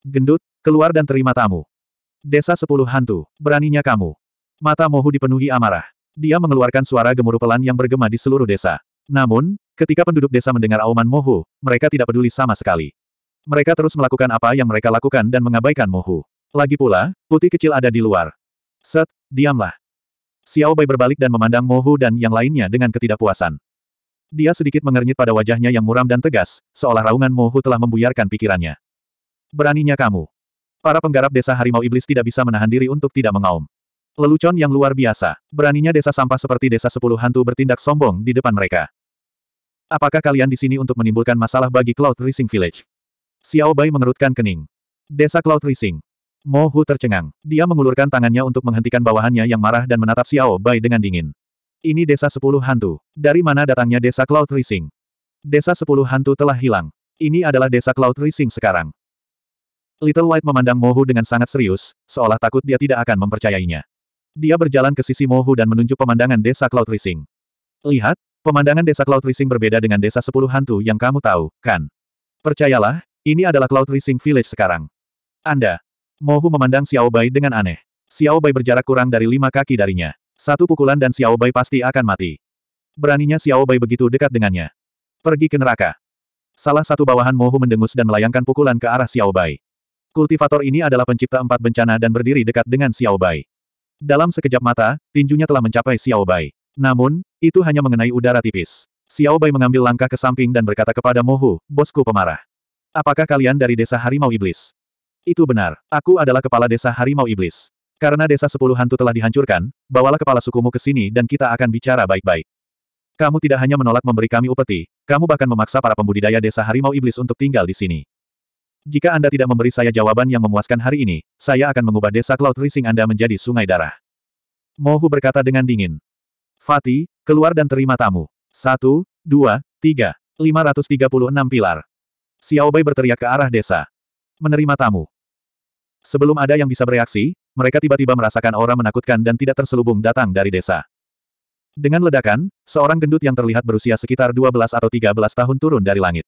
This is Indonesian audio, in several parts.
Gendut, keluar dan terima tamu. Desa sepuluh hantu, beraninya kamu. Mata Mohu dipenuhi amarah. Dia mengeluarkan suara gemuruh pelan yang bergema di seluruh desa. Namun, ketika penduduk desa mendengar auman Mohu, mereka tidak peduli sama sekali. Mereka terus melakukan apa yang mereka lakukan dan mengabaikan Mohu. Lagi pula, putih kecil ada di luar. Set, diamlah. Xiao Bai berbalik dan memandang Mohu dan yang lainnya dengan ketidakpuasan. Dia sedikit mengernyit pada wajahnya yang muram dan tegas, seolah raungan Mohu telah membuyarkan pikirannya. Beraninya kamu. Para penggarap desa harimau iblis tidak bisa menahan diri untuk tidak mengaum. Lelucon yang luar biasa. Beraninya desa sampah seperti desa sepuluh hantu bertindak sombong di depan mereka. Apakah kalian di sini untuk menimbulkan masalah bagi Cloud Rising Village? Xiao Bai mengerutkan kening. Desa Cloud Rising. Mo Hu tercengang. Dia mengulurkan tangannya untuk menghentikan bawahannya yang marah dan menatap Xiao Bai dengan dingin. Ini desa sepuluh hantu. Dari mana datangnya desa Cloud Rising? Desa sepuluh hantu telah hilang. Ini adalah desa Cloud Rising sekarang. Little White memandang Mohu dengan sangat serius, seolah takut dia tidak akan mempercayainya. Dia berjalan ke sisi Mohu dan menunjuk pemandangan desa Cloud Rising. Lihat, pemandangan desa Cloud Rising berbeda dengan desa sepuluh hantu yang kamu tahu, kan? Percayalah, ini adalah Cloud Rising Village sekarang. Anda. Mohu memandang Xiao Bai dengan aneh. Xiao Bai berjarak kurang dari lima kaki darinya. Satu pukulan dan Xiao Bai pasti akan mati. Beraninya Xiao Bai begitu dekat dengannya. Pergi ke neraka. Salah satu bawahan Mohu mendengus dan melayangkan pukulan ke arah Xiao Bai. Kultivator ini adalah pencipta empat bencana dan berdiri dekat dengan Xiao Bai. Dalam sekejap mata, tinjunya telah mencapai Xiao Bai. Namun, itu hanya mengenai udara tipis. Xiao Bai mengambil langkah ke samping dan berkata kepada Mohu, bosku pemarah. Apakah kalian dari desa Harimau Iblis? Itu benar, aku adalah kepala desa Harimau Iblis. Karena desa sepuluh hantu telah dihancurkan, bawalah kepala sukumu ke sini dan kita akan bicara baik-baik. Kamu tidak hanya menolak memberi kami upeti, kamu bahkan memaksa para pembudidaya desa Harimau Iblis untuk tinggal di sini. Jika Anda tidak memberi saya jawaban yang memuaskan hari ini, saya akan mengubah desa Cloud Rising Anda menjadi sungai darah. Mohu berkata dengan dingin. Fatih, keluar dan terima tamu. Satu, dua, tiga, 536 pilar. Xiaobai berteriak ke arah desa. Menerima tamu. Sebelum ada yang bisa bereaksi, mereka tiba-tiba merasakan aura menakutkan dan tidak terselubung datang dari desa. Dengan ledakan, seorang gendut yang terlihat berusia sekitar 12 atau 13 tahun turun dari langit.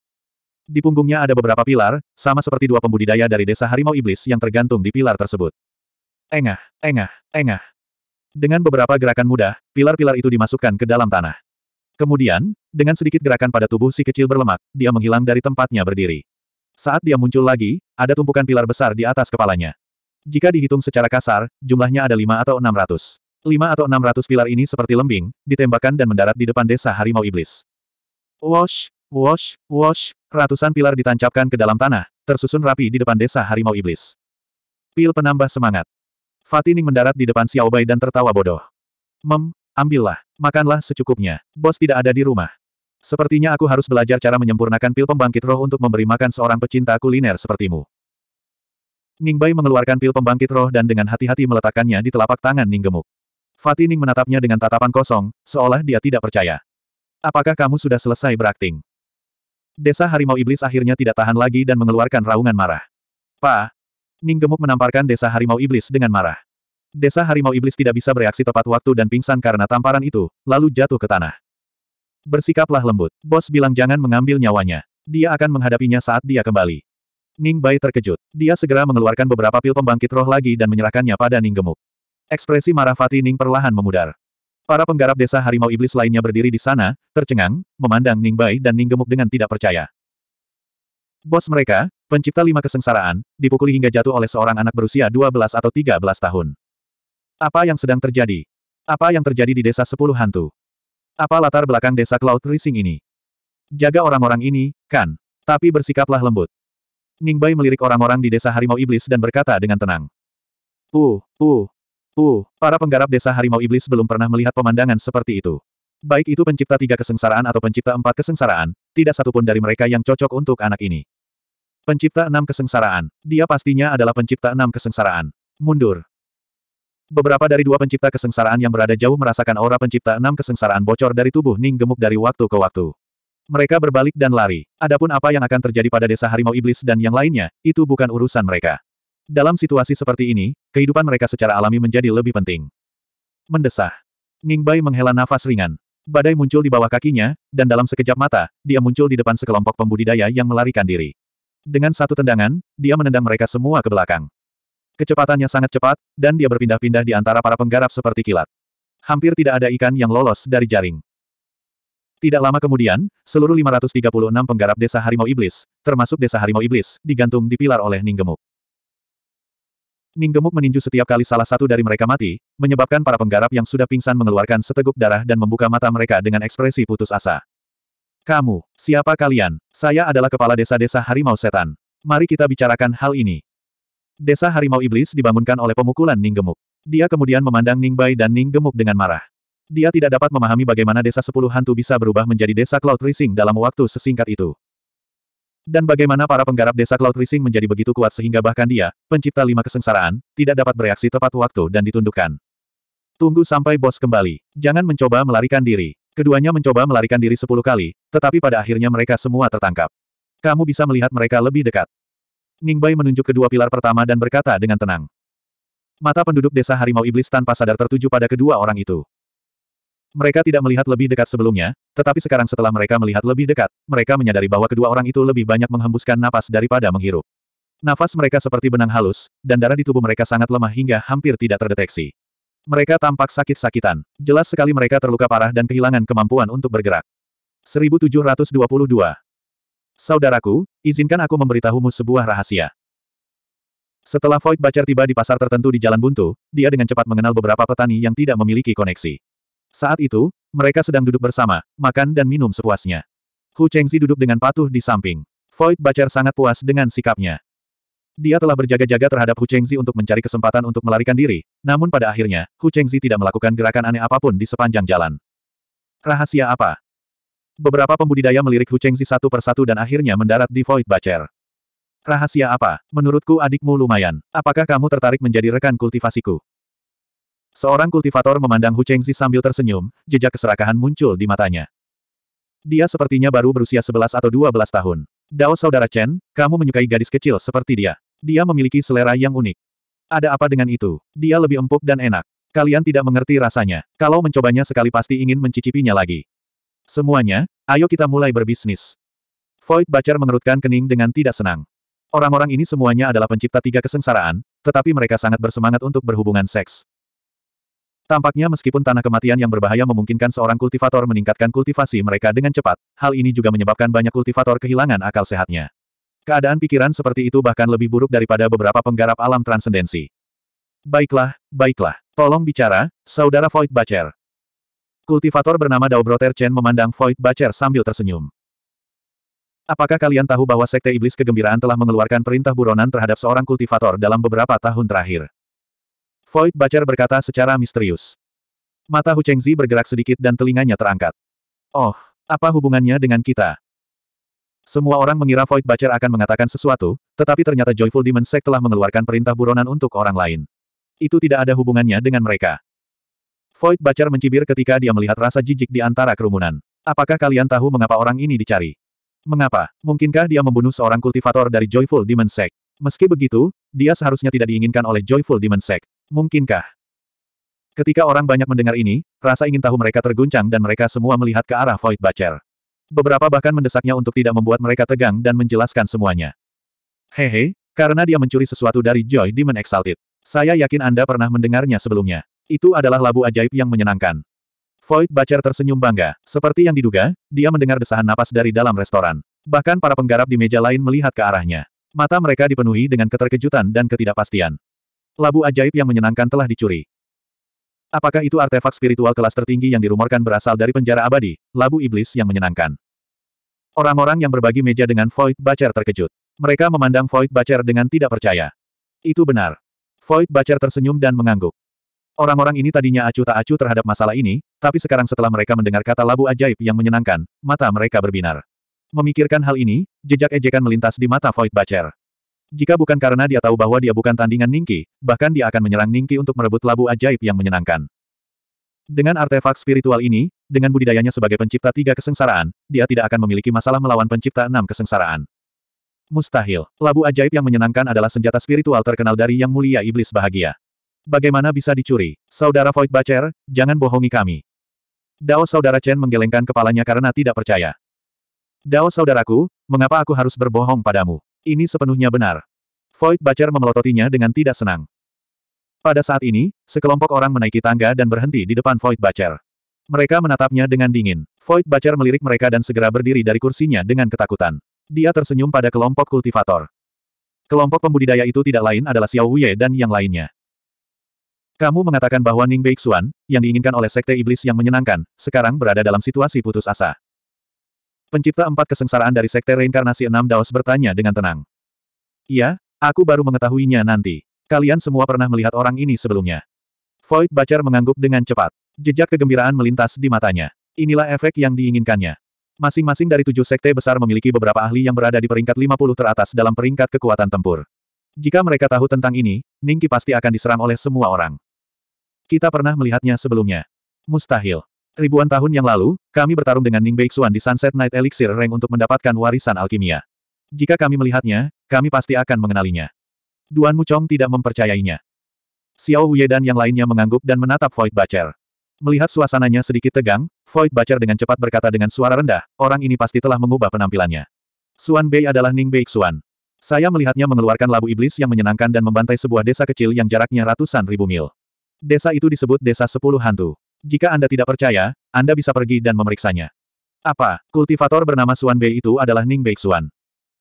Di punggungnya ada beberapa pilar, sama seperti dua pembudidaya dari desa harimau iblis yang tergantung di pilar tersebut. Engah, engah, engah. Dengan beberapa gerakan mudah, pilar-pilar itu dimasukkan ke dalam tanah. Kemudian, dengan sedikit gerakan pada tubuh si kecil berlemak, dia menghilang dari tempatnya berdiri. Saat dia muncul lagi, ada tumpukan pilar besar di atas kepalanya. Jika dihitung secara kasar, jumlahnya ada lima atau enam ratus. Lima atau enam ratus pilar ini seperti lembing, ditembakkan dan mendarat di depan desa harimau iblis. Wash, Wash, wash, ratusan pilar ditancapkan ke dalam tanah, tersusun rapi di depan desa harimau iblis. Pil penambah semangat. Fatining mendarat di depan Xiaobai dan tertawa bodoh. Mem, ambillah, makanlah secukupnya. Bos tidak ada di rumah. Sepertinya aku harus belajar cara menyempurnakan pil pembangkit roh untuk memberi makan seorang pecinta kuliner sepertimu. Ningbai mengeluarkan pil pembangkit roh dan dengan hati-hati meletakkannya di telapak tangan Ning Gemuk. Fatining menatapnya dengan tatapan kosong, seolah dia tidak percaya. Apakah kamu sudah selesai berakting? Desa Harimau Iblis akhirnya tidak tahan lagi dan mengeluarkan raungan marah. Pa! Ning Gemuk menamparkan Desa Harimau Iblis dengan marah. Desa Harimau Iblis tidak bisa bereaksi tepat waktu dan pingsan karena tamparan itu, lalu jatuh ke tanah. Bersikaplah lembut. Bos bilang jangan mengambil nyawanya. Dia akan menghadapinya saat dia kembali. Ning Bai terkejut. Dia segera mengeluarkan beberapa pil pembangkit roh lagi dan menyerahkannya pada Ning Gemuk. Ekspresi marah Fatih Ning perlahan memudar. Para penggarap desa harimau iblis lainnya berdiri di sana, tercengang, memandang Ning Bai dan Ning Gemuk dengan tidak percaya. Bos mereka, pencipta lima kesengsaraan, dipukuli hingga jatuh oleh seorang anak berusia 12 atau 13 tahun. Apa yang sedang terjadi? Apa yang terjadi di desa sepuluh hantu? Apa latar belakang desa Cloud Rising ini? Jaga orang-orang ini, kan? Tapi bersikaplah lembut. Ning Bai melirik orang-orang di desa harimau iblis dan berkata dengan tenang. Uh, uh, Uh, para penggarap desa harimau iblis belum pernah melihat pemandangan seperti itu. Baik itu pencipta tiga kesengsaraan atau pencipta empat kesengsaraan, tidak satupun dari mereka yang cocok untuk anak ini. Pencipta enam kesengsaraan, dia pastinya adalah pencipta enam kesengsaraan. Mundur. Beberapa dari dua pencipta kesengsaraan yang berada jauh merasakan aura pencipta enam kesengsaraan bocor dari tubuh Ning gemuk dari waktu ke waktu. Mereka berbalik dan lari. Adapun apa yang akan terjadi pada desa harimau iblis dan yang lainnya, itu bukan urusan mereka. Dalam situasi seperti ini, kehidupan mereka secara alami menjadi lebih penting. Mendesah. Ning Bai menghela nafas ringan. Badai muncul di bawah kakinya, dan dalam sekejap mata, dia muncul di depan sekelompok pembudidaya yang melarikan diri. Dengan satu tendangan, dia menendang mereka semua ke belakang. Kecepatannya sangat cepat, dan dia berpindah-pindah di antara para penggarap seperti kilat. Hampir tidak ada ikan yang lolos dari jaring. Tidak lama kemudian, seluruh 536 penggarap desa Harimau Iblis, termasuk desa Harimau Iblis, digantung di pilar oleh Ning Gemuk. Ning gemuk meninju setiap kali salah satu dari mereka mati, menyebabkan para penggarap yang sudah pingsan mengeluarkan seteguk darah dan membuka mata mereka dengan ekspresi putus asa. Kamu, siapa kalian? Saya adalah kepala desa-desa harimau setan. Mari kita bicarakan hal ini. Desa harimau iblis dibangunkan oleh pemukulan Ning Gemuk. Dia kemudian memandang Ning Bai dan Ning Gemuk dengan marah. Dia tidak dapat memahami bagaimana desa sepuluh hantu bisa berubah menjadi desa Cloud racing dalam waktu sesingkat itu. Dan bagaimana para penggarap desa Cloud Rising menjadi begitu kuat sehingga bahkan dia, pencipta lima kesengsaraan, tidak dapat bereaksi tepat waktu dan ditundukkan. Tunggu sampai bos kembali. Jangan mencoba melarikan diri. Keduanya mencoba melarikan diri sepuluh kali, tetapi pada akhirnya mereka semua tertangkap. Kamu bisa melihat mereka lebih dekat. Ningbai menunjuk kedua pilar pertama dan berkata dengan tenang. Mata penduduk desa Harimau Iblis tanpa sadar tertuju pada kedua orang itu. Mereka tidak melihat lebih dekat sebelumnya, tetapi sekarang setelah mereka melihat lebih dekat, mereka menyadari bahwa kedua orang itu lebih banyak menghembuskan napas daripada menghirup. Nafas mereka seperti benang halus, dan darah di tubuh mereka sangat lemah hingga hampir tidak terdeteksi. Mereka tampak sakit-sakitan. Jelas sekali mereka terluka parah dan kehilangan kemampuan untuk bergerak. 1722 Saudaraku, izinkan aku memberitahumu sebuah rahasia. Setelah Void Bacar tiba di pasar tertentu di Jalan Buntu, dia dengan cepat mengenal beberapa petani yang tidak memiliki koneksi. Saat itu, mereka sedang duduk bersama, makan dan minum sepuasnya. Hu Chengzi duduk dengan patuh di samping. Void Bacar sangat puas dengan sikapnya. Dia telah berjaga-jaga terhadap Hu Chengzi untuk mencari kesempatan untuk melarikan diri, namun pada akhirnya, Hu Chengzi tidak melakukan gerakan aneh apapun di sepanjang jalan. Rahasia apa? Beberapa pembudidaya melirik Hu Chengzi satu persatu dan akhirnya mendarat di Void Bacer. Rahasia apa? Menurutku adikmu lumayan. Apakah kamu tertarik menjadi rekan kultivasiku? Seorang kultivator memandang Hu Chengzi sambil tersenyum, jejak keserakahan muncul di matanya. Dia sepertinya baru berusia 11 atau 12 tahun. Dao Saudara Chen, kamu menyukai gadis kecil seperti dia. Dia memiliki selera yang unik. Ada apa dengan itu? Dia lebih empuk dan enak. Kalian tidak mengerti rasanya. Kalau mencobanya sekali pasti ingin mencicipinya lagi. Semuanya, ayo kita mulai berbisnis. Void Bacar mengerutkan kening dengan tidak senang. Orang-orang ini semuanya adalah pencipta tiga kesengsaraan, tetapi mereka sangat bersemangat untuk berhubungan seks. Tampaknya meskipun tanah kematian yang berbahaya memungkinkan seorang kultivator meningkatkan kultivasi mereka dengan cepat, hal ini juga menyebabkan banyak kultivator kehilangan akal sehatnya. Keadaan pikiran seperti itu bahkan lebih buruk daripada beberapa penggarap alam transendensi. Baiklah, baiklah. Tolong bicara, Saudara Void Bacher. Kultivator bernama Daubroter Chen memandang Void Bacher sambil tersenyum. Apakah kalian tahu bahwa Sekte Iblis Kegembiraan telah mengeluarkan perintah buronan terhadap seorang kultivator dalam beberapa tahun terakhir? Void Bacer berkata secara misterius. Mata Hu Chengzi bergerak sedikit dan telinganya terangkat. Oh, apa hubungannya dengan kita? Semua orang mengira Void Bacer akan mengatakan sesuatu, tetapi ternyata Joyful Demon Sect telah mengeluarkan perintah buronan untuk orang lain. Itu tidak ada hubungannya dengan mereka. Void Bacer mencibir ketika dia melihat rasa jijik di antara kerumunan. Apakah kalian tahu mengapa orang ini dicari? Mengapa? Mungkinkah dia membunuh seorang kultivator dari Joyful Demon Sect? Meski begitu, dia seharusnya tidak diinginkan oleh Joyful Demon Sect. Mungkinkah? Ketika orang banyak mendengar ini, rasa ingin tahu mereka terguncang dan mereka semua melihat ke arah Void Bacher. Beberapa bahkan mendesaknya untuk tidak membuat mereka tegang dan menjelaskan semuanya. Hehe, karena dia mencuri sesuatu dari Joy Demon Exalted. Saya yakin Anda pernah mendengarnya sebelumnya. Itu adalah labu ajaib yang menyenangkan. Void Bacher tersenyum bangga. Seperti yang diduga, dia mendengar desahan napas dari dalam restoran. Bahkan para penggarap di meja lain melihat ke arahnya. Mata mereka dipenuhi dengan keterkejutan dan ketidakpastian. Labu ajaib yang menyenangkan telah dicuri. Apakah itu artefak spiritual kelas tertinggi yang dirumorkan berasal dari penjara abadi, labu iblis yang menyenangkan? Orang-orang yang berbagi meja dengan Void Bacer terkejut. Mereka memandang Void Bacer dengan tidak percaya. Itu benar. Void Bacer tersenyum dan mengangguk. Orang-orang ini tadinya acuh tak acuh terhadap masalah ini, tapi sekarang setelah mereka mendengar kata labu ajaib yang menyenangkan, mata mereka berbinar. Memikirkan hal ini, jejak ejekan melintas di mata Void Bacer. Jika bukan karena dia tahu bahwa dia bukan tandingan Ningki, bahkan dia akan menyerang Ningki untuk merebut labu ajaib yang menyenangkan. Dengan artefak spiritual ini, dengan budidayanya sebagai pencipta tiga kesengsaraan, dia tidak akan memiliki masalah melawan pencipta enam kesengsaraan. Mustahil, labu ajaib yang menyenangkan adalah senjata spiritual terkenal dari Yang Mulia Iblis Bahagia. Bagaimana bisa dicuri? Saudara Void Bacher, jangan bohongi kami. Dao Saudara Chen menggelengkan kepalanya karena tidak percaya. Dao Saudaraku, mengapa aku harus berbohong padamu? Ini sepenuhnya benar. Void Bacer memelototinya dengan tidak senang. Pada saat ini, sekelompok orang menaiki tangga dan berhenti di depan Void Bacer. Mereka menatapnya dengan dingin. Void Bacer melirik mereka dan segera berdiri dari kursinya dengan ketakutan. Dia tersenyum pada kelompok kultivator. Kelompok pembudidaya itu tidak lain adalah Xiao Wuye dan yang lainnya. Kamu mengatakan bahwa Ning Beixuan, yang diinginkan oleh Sekte Iblis yang menyenangkan, sekarang berada dalam situasi putus asa. Pencipta empat kesengsaraan dari Sekte Reinkarnasi Enam Daos bertanya dengan tenang. Iya, aku baru mengetahuinya nanti. Kalian semua pernah melihat orang ini sebelumnya. Void Bacar mengangguk dengan cepat. Jejak kegembiraan melintas di matanya. Inilah efek yang diinginkannya. Masing-masing dari tujuh sekte besar memiliki beberapa ahli yang berada di peringkat 50 teratas dalam peringkat kekuatan tempur. Jika mereka tahu tentang ini, Ningki pasti akan diserang oleh semua orang. Kita pernah melihatnya sebelumnya. Mustahil. Ribuan tahun yang lalu, kami bertarung dengan Ning Beixuan di Sunset Night Elixir Rank untuk mendapatkan warisan alkimia. Jika kami melihatnya, kami pasti akan mengenalinya. Duan Mucong tidak mempercayainya. Xiao Huye dan yang lainnya mengangguk dan menatap Void Bacher. Melihat suasananya sedikit tegang, Void Bacher dengan cepat berkata dengan suara rendah, orang ini pasti telah mengubah penampilannya. Suan Bei adalah Ning Beixuan. Saya melihatnya mengeluarkan labu iblis yang menyenangkan dan membantai sebuah desa kecil yang jaraknya ratusan ribu mil. Desa itu disebut Desa Sepuluh Hantu. Jika Anda tidak percaya, Anda bisa pergi dan memeriksanya. Apa, kultivator bernama Suan Bei itu adalah Ning Bei Xuan.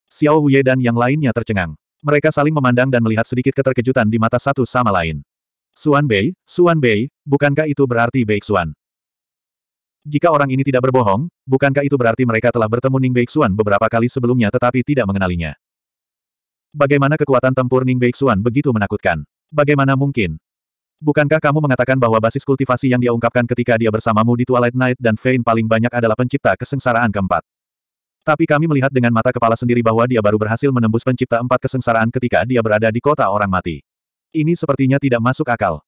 Xiao Huye dan yang lainnya tercengang. Mereka saling memandang dan melihat sedikit keterkejutan di mata satu sama lain. Suan Bei, Suan Bei, bukankah itu berarti Bei Xuan? Jika orang ini tidak berbohong, bukankah itu berarti mereka telah bertemu Ning Bei Xuan beberapa kali sebelumnya tetapi tidak mengenalinya? Bagaimana kekuatan tempur Ning Bei Xuan begitu menakutkan? Bagaimana mungkin? Bukankah kamu mengatakan bahwa basis kultivasi yang dia ungkapkan ketika dia bersamamu di Twilight Night dan Vein paling banyak adalah pencipta kesengsaraan keempat? Tapi kami melihat dengan mata kepala sendiri bahwa dia baru berhasil menembus pencipta empat kesengsaraan ketika dia berada di kota orang mati. Ini sepertinya tidak masuk akal.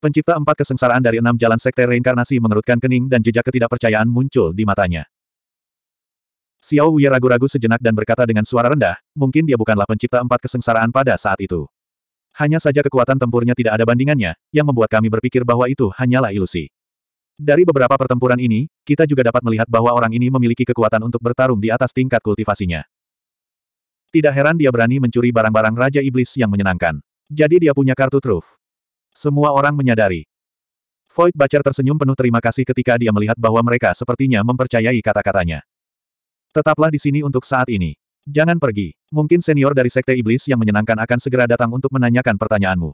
Pencipta empat kesengsaraan dari enam jalan sekte reinkarnasi mengerutkan kening dan jejak ketidakpercayaan muncul di matanya. Xiao Wei ragu-ragu sejenak dan berkata dengan suara rendah, mungkin dia bukanlah pencipta empat kesengsaraan pada saat itu. Hanya saja kekuatan tempurnya tidak ada bandingannya, yang membuat kami berpikir bahwa itu hanyalah ilusi. Dari beberapa pertempuran ini, kita juga dapat melihat bahwa orang ini memiliki kekuatan untuk bertarung di atas tingkat kultivasinya. Tidak heran dia berani mencuri barang-barang Raja Iblis yang menyenangkan. Jadi dia punya kartu truf. Semua orang menyadari. Void Bacher tersenyum penuh terima kasih ketika dia melihat bahwa mereka sepertinya mempercayai kata-katanya. Tetaplah di sini untuk saat ini. Jangan pergi. Mungkin senior dari Sekte Iblis yang menyenangkan akan segera datang untuk menanyakan pertanyaanmu.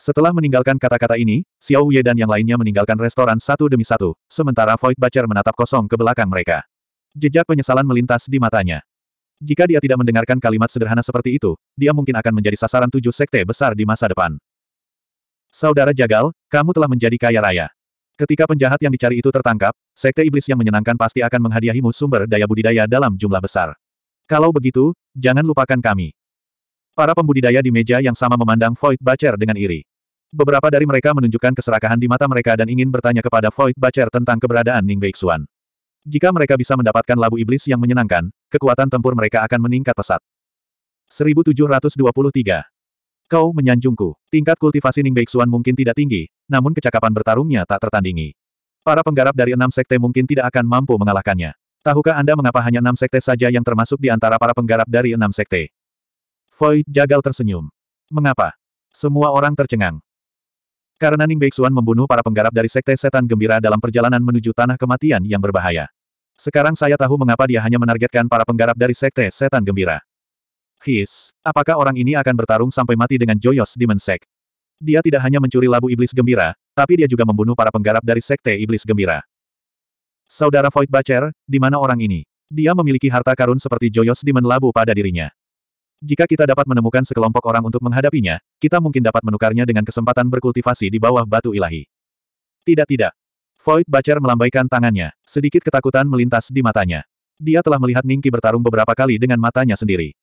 Setelah meninggalkan kata-kata ini, Xiao Wei dan yang lainnya meninggalkan restoran satu demi satu, sementara Void Bacher menatap kosong ke belakang mereka. Jejak penyesalan melintas di matanya. Jika dia tidak mendengarkan kalimat sederhana seperti itu, dia mungkin akan menjadi sasaran tujuh sekte besar di masa depan. Saudara Jagal, kamu telah menjadi kaya raya. Ketika penjahat yang dicari itu tertangkap, sekte iblis yang menyenangkan pasti akan menghadiahimu sumber daya budidaya dalam jumlah besar. Kalau begitu, jangan lupakan kami. Para pembudidaya di meja yang sama memandang Void Bacher dengan iri. Beberapa dari mereka menunjukkan keserakahan di mata mereka dan ingin bertanya kepada Void Bacher tentang keberadaan Ning Beixuan. Jika mereka bisa mendapatkan labu iblis yang menyenangkan, kekuatan tempur mereka akan meningkat pesat. 1723. Kau menyanjungku. Tingkat kultivasi Ning Beixuan mungkin tidak tinggi, namun kecakapan bertarungnya tak tertandingi. Para penggarap dari enam sekte mungkin tidak akan mampu mengalahkannya. Tahukah Anda mengapa hanya enam sekte saja yang termasuk di antara para penggarap dari enam sekte? Void Jagal tersenyum. Mengapa? Semua orang tercengang. Karena Ning Beixuan membunuh para penggarap dari sekte setan gembira dalam perjalanan menuju tanah kematian yang berbahaya. Sekarang saya tahu mengapa dia hanya menargetkan para penggarap dari sekte setan gembira. His, apakah orang ini akan bertarung sampai mati dengan Joyos Demon Sect? Dia tidak hanya mencuri labu iblis gembira, tapi dia juga membunuh para penggarap dari sekte iblis gembira. Saudara Void Bacher, di mana orang ini? Dia memiliki harta karun seperti Joyos Demon Labu pada dirinya. Jika kita dapat menemukan sekelompok orang untuk menghadapinya, kita mungkin dapat menukarnya dengan kesempatan berkultivasi di bawah batu ilahi. Tidak tidak. Void Bacher melambaikan tangannya, sedikit ketakutan melintas di matanya. Dia telah melihat Ningki bertarung beberapa kali dengan matanya sendiri.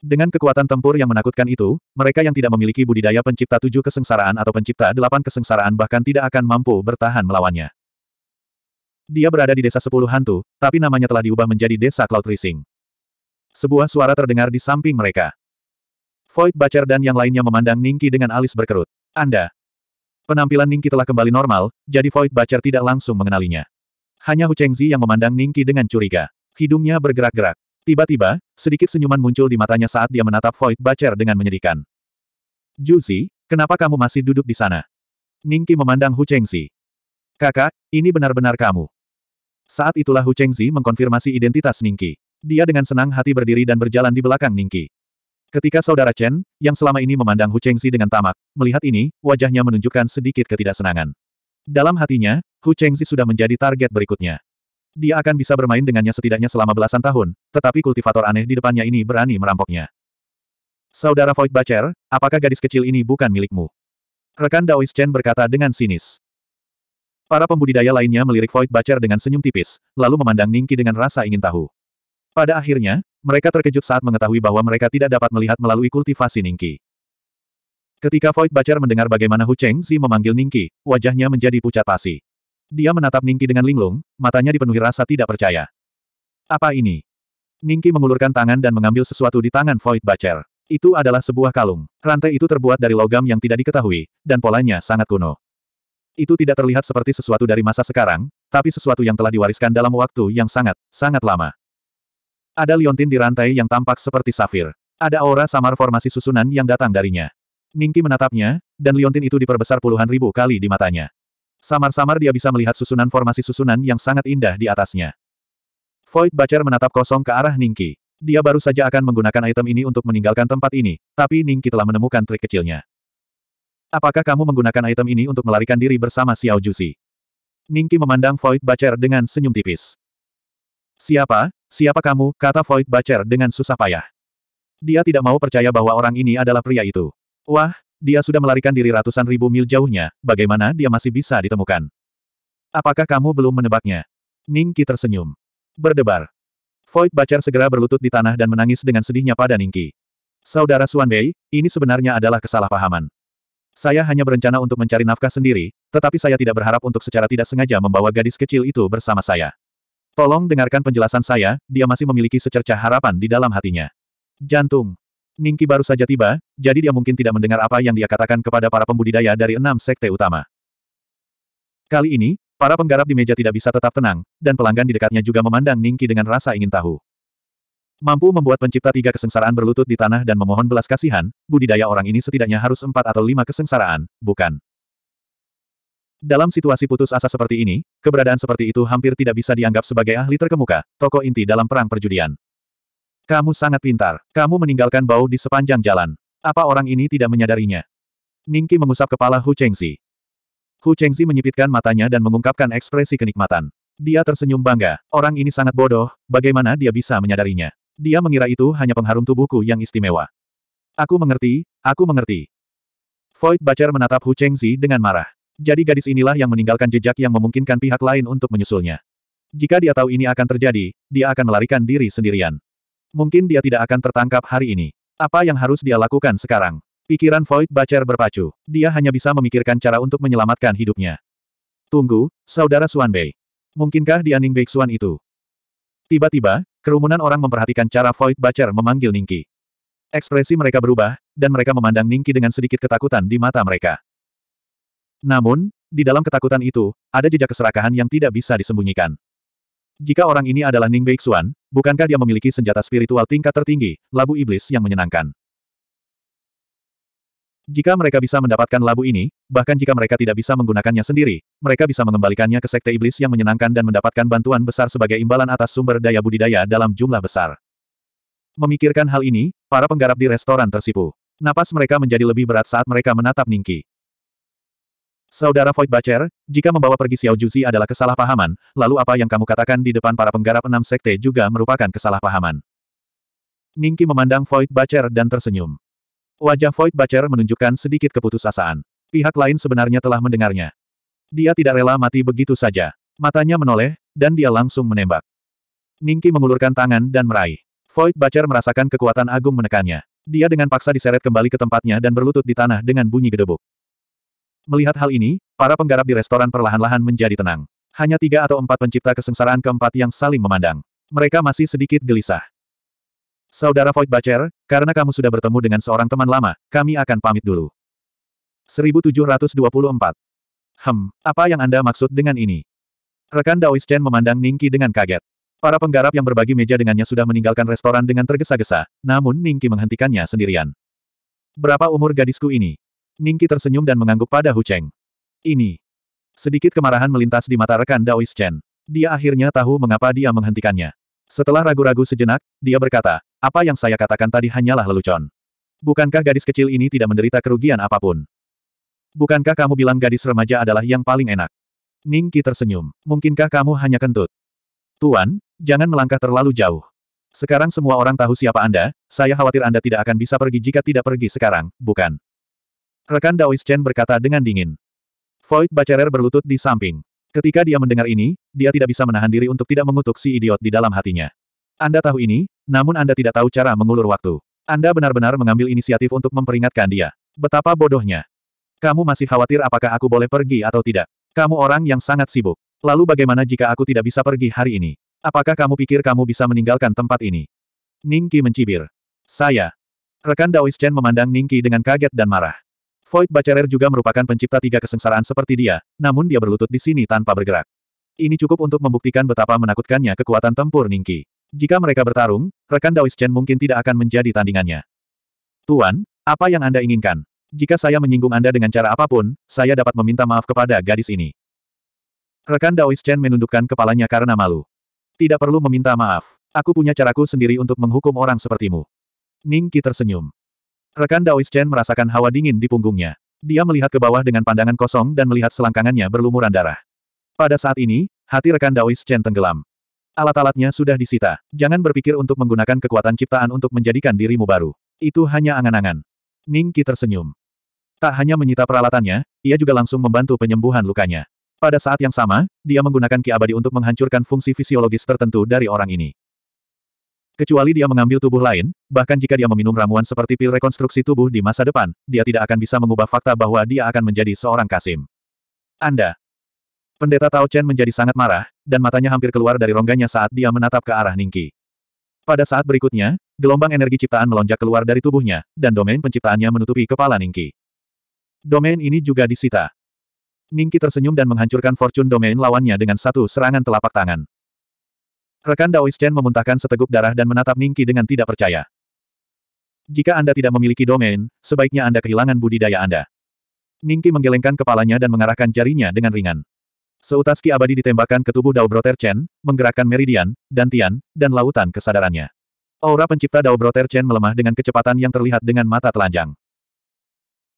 Dengan kekuatan tempur yang menakutkan itu, mereka yang tidak memiliki budidaya pencipta tujuh kesengsaraan atau pencipta delapan kesengsaraan bahkan tidak akan mampu bertahan melawannya. Dia berada di desa sepuluh hantu, tapi namanya telah diubah menjadi desa Cloud Rising. Sebuah suara terdengar di samping mereka. Void Bacher dan yang lainnya memandang Ningki dengan alis berkerut. Anda. Penampilan Ningki telah kembali normal, jadi Void Bacher tidak langsung mengenalinya. Hanya Hu Chengzi yang memandang Ningki dengan curiga. Hidungnya bergerak-gerak. Tiba-tiba, sedikit senyuman muncul di matanya saat dia menatap Void Bacer dengan menyedihkan. Juzi, kenapa kamu masih duduk di sana? Ningki memandang Hu Chengzi. Kakak, ini benar-benar kamu. Saat itulah Hu Chengzi mengkonfirmasi identitas Ningki. Dia dengan senang hati berdiri dan berjalan di belakang Ningki. Ketika saudara Chen, yang selama ini memandang Hu Chengzi dengan tamak, melihat ini, wajahnya menunjukkan sedikit ketidaksenangan. Dalam hatinya, Hu Chengzi sudah menjadi target berikutnya. Dia akan bisa bermain dengannya setidaknya selama belasan tahun, tetapi kultivator aneh di depannya ini berani merampoknya. Saudara Void Bacher, apakah gadis kecil ini bukan milikmu? Rekan Daois Chen berkata dengan sinis. Para pembudidaya lainnya melirik Void Bacher dengan senyum tipis, lalu memandang Ningki dengan rasa ingin tahu. Pada akhirnya, mereka terkejut saat mengetahui bahwa mereka tidak dapat melihat melalui kultivasi Ningki. Ketika Void Bacher mendengar bagaimana Hu Zi memanggil Ningki, wajahnya menjadi pucat pasi. Dia menatap Ningki dengan linglung, matanya dipenuhi rasa tidak percaya. Apa ini? Ningki mengulurkan tangan dan mengambil sesuatu di tangan Void Bacher. Itu adalah sebuah kalung. Rantai itu terbuat dari logam yang tidak diketahui, dan polanya sangat kuno. Itu tidak terlihat seperti sesuatu dari masa sekarang, tapi sesuatu yang telah diwariskan dalam waktu yang sangat, sangat lama. Ada liontin di rantai yang tampak seperti safir. Ada aura samar formasi susunan yang datang darinya. Ningki menatapnya, dan liontin itu diperbesar puluhan ribu kali di matanya. Samar-samar dia bisa melihat susunan formasi susunan yang sangat indah di atasnya. Void Bacer menatap kosong ke arah Ningki. Dia baru saja akan menggunakan item ini untuk meninggalkan tempat ini, tapi Ningki telah menemukan trik kecilnya. Apakah kamu menggunakan item ini untuk melarikan diri bersama Xiao Juzi? Ningki memandang Void Bacer dengan senyum tipis. Siapa? Siapa kamu? kata Void Bacer dengan susah payah. Dia tidak mau percaya bahwa orang ini adalah pria itu. Wah, dia sudah melarikan diri ratusan ribu mil jauhnya, bagaimana dia masih bisa ditemukan? Apakah kamu belum menebaknya? Ningki tersenyum. Berdebar. Void Bacar segera berlutut di tanah dan menangis dengan sedihnya pada Ningki. Saudara Suanbei, ini sebenarnya adalah kesalahpahaman. Saya hanya berencana untuk mencari nafkah sendiri, tetapi saya tidak berharap untuk secara tidak sengaja membawa gadis kecil itu bersama saya. Tolong dengarkan penjelasan saya, dia masih memiliki secercah harapan di dalam hatinya. Jantung. Ningki baru saja tiba, jadi dia mungkin tidak mendengar apa yang dia katakan kepada para pembudidaya dari enam sekte utama. Kali ini, para penggarap di meja tidak bisa tetap tenang, dan pelanggan di dekatnya juga memandang Ningki dengan rasa ingin tahu. Mampu membuat pencipta tiga kesengsaraan berlutut di tanah dan memohon belas kasihan, budidaya orang ini setidaknya harus empat atau lima kesengsaraan, bukan? Dalam situasi putus asa seperti ini, keberadaan seperti itu hampir tidak bisa dianggap sebagai ahli terkemuka, toko inti dalam perang perjudian. Kamu sangat pintar. Kamu meninggalkan bau di sepanjang jalan. Apa orang ini tidak menyadarinya? Ningki mengusap kepala Hu Chengzi. Hu Chengzi menyipitkan matanya dan mengungkapkan ekspresi kenikmatan. Dia tersenyum bangga. Orang ini sangat bodoh, bagaimana dia bisa menyadarinya? Dia mengira itu hanya pengharum tubuhku yang istimewa. Aku mengerti, aku mengerti. Void Bacer menatap Hu Chengzi dengan marah. Jadi gadis inilah yang meninggalkan jejak yang memungkinkan pihak lain untuk menyusulnya. Jika dia tahu ini akan terjadi, dia akan melarikan diri sendirian. Mungkin dia tidak akan tertangkap hari ini. Apa yang harus dia lakukan sekarang? Pikiran Void Bacer berpacu. Dia hanya bisa memikirkan cara untuk menyelamatkan hidupnya. Tunggu, Saudara Suan Bei. Mungkinkah dia Ning Xuan itu? Tiba-tiba, kerumunan orang memperhatikan cara Void Bacer memanggil Ningki. Ekspresi mereka berubah, dan mereka memandang Ningki dengan sedikit ketakutan di mata mereka. Namun, di dalam ketakutan itu, ada jejak keserakahan yang tidak bisa disembunyikan. Jika orang ini adalah Ning Beixuan, bukankah dia memiliki senjata spiritual tingkat tertinggi, labu iblis yang menyenangkan? Jika mereka bisa mendapatkan labu ini, bahkan jika mereka tidak bisa menggunakannya sendiri, mereka bisa mengembalikannya ke sekte iblis yang menyenangkan dan mendapatkan bantuan besar sebagai imbalan atas sumber daya budidaya dalam jumlah besar. Memikirkan hal ini, para penggarap di restoran tersipu. Napas mereka menjadi lebih berat saat mereka menatap Ningki. Saudara Void Bacher, jika membawa pergi Xiao Juzi adalah kesalahpahaman, lalu apa yang kamu katakan di depan para penggarap enam sekte juga merupakan kesalahpahaman. Ningki memandang Void Bacher dan tersenyum. Wajah Void Bacher menunjukkan sedikit keputusasaan. Pihak lain sebenarnya telah mendengarnya. Dia tidak rela mati begitu saja. Matanya menoleh, dan dia langsung menembak. Ningki mengulurkan tangan dan meraih. Void Bacher merasakan kekuatan agung menekannya. Dia dengan paksa diseret kembali ke tempatnya dan berlutut di tanah dengan bunyi gedebuk. Melihat hal ini, para penggarap di restoran perlahan-lahan menjadi tenang. Hanya tiga atau empat pencipta kesengsaraan keempat yang saling memandang. Mereka masih sedikit gelisah. Saudara Void Bacher, karena kamu sudah bertemu dengan seorang teman lama, kami akan pamit dulu. 1724. Hem, apa yang Anda maksud dengan ini? Rekan Daois Chen memandang Ningki dengan kaget. Para penggarap yang berbagi meja dengannya sudah meninggalkan restoran dengan tergesa-gesa, namun Ningki menghentikannya sendirian. Berapa umur gadisku ini? Ningki tersenyum dan mengangguk pada Hu Cheng. Ini. Sedikit kemarahan melintas di mata rekan Daois Chen. Dia akhirnya tahu mengapa dia menghentikannya. Setelah ragu-ragu sejenak, dia berkata, apa yang saya katakan tadi hanyalah lelucon. Bukankah gadis kecil ini tidak menderita kerugian apapun? Bukankah kamu bilang gadis remaja adalah yang paling enak? Ningki tersenyum. Mungkinkah kamu hanya kentut? Tuan, jangan melangkah terlalu jauh. Sekarang semua orang tahu siapa Anda, saya khawatir Anda tidak akan bisa pergi jika tidak pergi sekarang, bukan? Rekan Daois Chen berkata dengan dingin. Void Bacerer berlutut di samping. Ketika dia mendengar ini, dia tidak bisa menahan diri untuk tidak mengutuk si idiot di dalam hatinya. Anda tahu ini, namun Anda tidak tahu cara mengulur waktu. Anda benar-benar mengambil inisiatif untuk memperingatkan dia. Betapa bodohnya. Kamu masih khawatir apakah aku boleh pergi atau tidak? Kamu orang yang sangat sibuk. Lalu bagaimana jika aku tidak bisa pergi hari ini? Apakah kamu pikir kamu bisa meninggalkan tempat ini? Ningki mencibir. Saya. Rekan Daois Chen memandang Ningki dengan kaget dan marah. Void Bacerer juga merupakan pencipta tiga kesengsaraan seperti dia, namun dia berlutut di sini tanpa bergerak. Ini cukup untuk membuktikan betapa menakutkannya kekuatan tempur Ningki. Jika mereka bertarung, rekan Daois Chen mungkin tidak akan menjadi tandingannya. Tuan, apa yang Anda inginkan? Jika saya menyinggung Anda dengan cara apapun, saya dapat meminta maaf kepada gadis ini. Rekan Daois Chen menundukkan kepalanya karena malu. Tidak perlu meminta maaf. Aku punya caraku sendiri untuk menghukum orang sepertimu. Ningki tersenyum. Rekan Daois Chen merasakan hawa dingin di punggungnya. Dia melihat ke bawah dengan pandangan kosong dan melihat selangkangannya berlumuran darah. Pada saat ini, hati rekan Daois Chen tenggelam. Alat-alatnya sudah disita. Jangan berpikir untuk menggunakan kekuatan ciptaan untuk menjadikan dirimu baru. Itu hanya angan-angan. Ning Qi tersenyum. Tak hanya menyita peralatannya, ia juga langsung membantu penyembuhan lukanya. Pada saat yang sama, dia menggunakan Ki Abadi untuk menghancurkan fungsi fisiologis tertentu dari orang ini. Kecuali dia mengambil tubuh lain, bahkan jika dia meminum ramuan seperti pil rekonstruksi tubuh di masa depan, dia tidak akan bisa mengubah fakta bahwa dia akan menjadi seorang Kasim. Anda. Pendeta Tao Chen menjadi sangat marah, dan matanya hampir keluar dari rongganya saat dia menatap ke arah Ningki. Pada saat berikutnya, gelombang energi ciptaan melonjak keluar dari tubuhnya, dan domain penciptaannya menutupi kepala Ningki. Domain ini juga disita. Ningki tersenyum dan menghancurkan fortune domain lawannya dengan satu serangan telapak tangan. Rekan Daois Chen memuntahkan seteguk darah dan menatap Ningki dengan tidak percaya. Jika Anda tidak memiliki domain, sebaiknya Anda kehilangan budidaya Anda. Ningki menggelengkan kepalanya dan mengarahkan jarinya dengan ringan. Seutas ki abadi ditembakkan ke tubuh Dao Broter Chen, menggerakkan meridian, dantian, dan lautan kesadarannya. Aura pencipta Dao Broter Chen melemah dengan kecepatan yang terlihat dengan mata telanjang.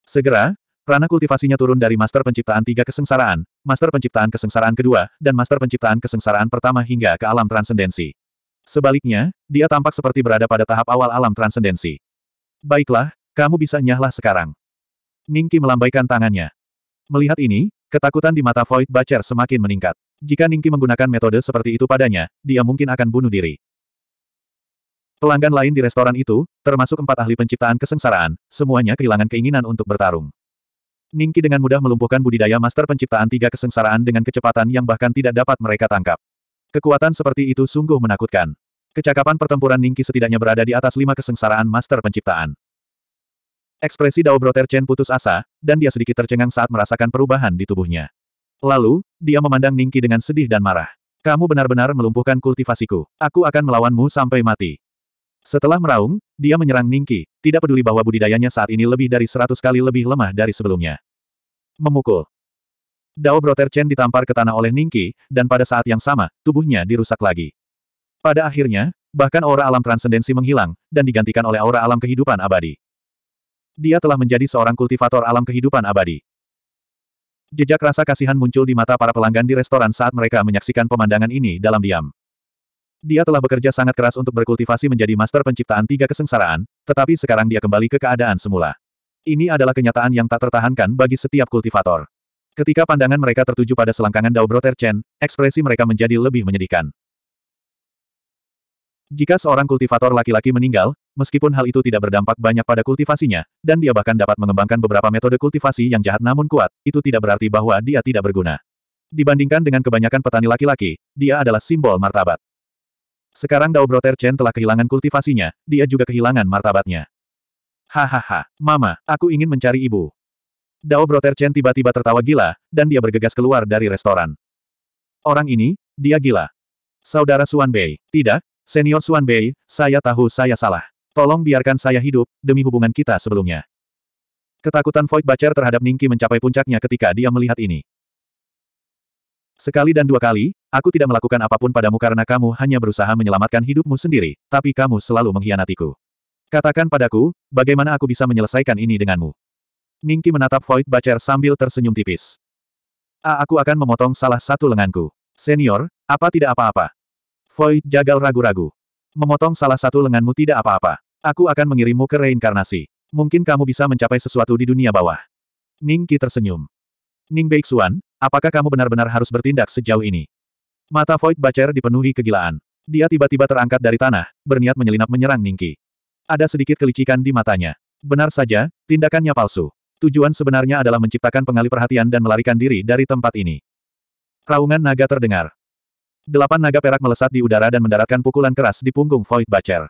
Segera, ranah kultivasinya turun dari master penciptaan tiga kesengsaraan, Master Penciptaan Kesengsaraan kedua, dan Master Penciptaan Kesengsaraan pertama hingga ke alam transendensi. Sebaliknya, dia tampak seperti berada pada tahap awal alam transendensi. Baiklah, kamu bisa nyahlah sekarang. Ningki melambaikan tangannya. Melihat ini, ketakutan di mata Void Bacer semakin meningkat. Jika Ningki menggunakan metode seperti itu padanya, dia mungkin akan bunuh diri. Pelanggan lain di restoran itu, termasuk empat ahli penciptaan kesengsaraan, semuanya kehilangan keinginan untuk bertarung. Ningki dengan mudah melumpuhkan budidaya master penciptaan tiga kesengsaraan dengan kecepatan yang bahkan tidak dapat mereka tangkap. Kekuatan seperti itu sungguh menakutkan. Kecakapan pertempuran Ningki setidaknya berada di atas lima kesengsaraan master penciptaan. Ekspresi Dao Broter Chen putus asa, dan dia sedikit tercengang saat merasakan perubahan di tubuhnya. Lalu, dia memandang Ningki dengan sedih dan marah. Kamu benar-benar melumpuhkan kultivasiku. Aku akan melawanmu sampai mati. Setelah meraung, dia menyerang Ningki, tidak peduli bahwa budidayanya saat ini lebih dari seratus kali lebih lemah dari sebelumnya. Memukul. Dao Broter Chen ditampar ke tanah oleh Ningki, dan pada saat yang sama, tubuhnya dirusak lagi. Pada akhirnya, bahkan aura alam transendensi menghilang, dan digantikan oleh aura alam kehidupan abadi. Dia telah menjadi seorang kultivator alam kehidupan abadi. Jejak rasa kasihan muncul di mata para pelanggan di restoran saat mereka menyaksikan pemandangan ini dalam diam. Dia telah bekerja sangat keras untuk berkultivasi menjadi master penciptaan tiga kesengsaraan, tetapi sekarang dia kembali ke keadaan semula. Ini adalah kenyataan yang tak tertahankan bagi setiap kultivator. Ketika pandangan mereka tertuju pada selangkangan Dao Brother Chen, ekspresi mereka menjadi lebih menyedihkan. Jika seorang kultivator laki-laki meninggal, meskipun hal itu tidak berdampak banyak pada kultivasinya, dan dia bahkan dapat mengembangkan beberapa metode kultivasi yang jahat namun kuat, itu tidak berarti bahwa dia tidak berguna. Dibandingkan dengan kebanyakan petani laki-laki, dia adalah simbol martabat. Sekarang Dao Broter Chen telah kehilangan kultivasinya, dia juga kehilangan martabatnya. Hahaha, Mama, aku ingin mencari ibu. Dao Broter Chen tiba-tiba tertawa gila, dan dia bergegas keluar dari restoran. Orang ini, dia gila. Saudara Suan Bei, tidak, senior Suan Bei, saya tahu saya salah. Tolong biarkan saya hidup, demi hubungan kita sebelumnya. Ketakutan Void Bacer terhadap Ningki mencapai puncaknya ketika dia melihat ini. Sekali dan dua kali, Aku tidak melakukan apapun padamu karena kamu hanya berusaha menyelamatkan hidupmu sendiri, tapi kamu selalu mengkhianatiku. Katakan padaku, bagaimana aku bisa menyelesaikan ini denganmu? Ningki menatap Void Bacer sambil tersenyum tipis. A aku akan memotong salah satu lenganku. Senior, apa tidak apa-apa? Void jagal ragu-ragu. Memotong salah satu lenganmu tidak apa-apa. Aku akan mengirimmu ke reinkarnasi. Mungkin kamu bisa mencapai sesuatu di dunia bawah. Ningki tersenyum. Ning Beixuan, apakah kamu benar-benar harus bertindak sejauh ini? Mata Void Bacer dipenuhi kegilaan. Dia tiba-tiba terangkat dari tanah, berniat menyelinap menyerang Ningki. Ada sedikit kelicikan di matanya. Benar saja, tindakannya palsu. Tujuan sebenarnya adalah menciptakan pengalih perhatian dan melarikan diri dari tempat ini. Raungan naga terdengar. Delapan naga perak melesat di udara dan mendaratkan pukulan keras di punggung Void Bacer.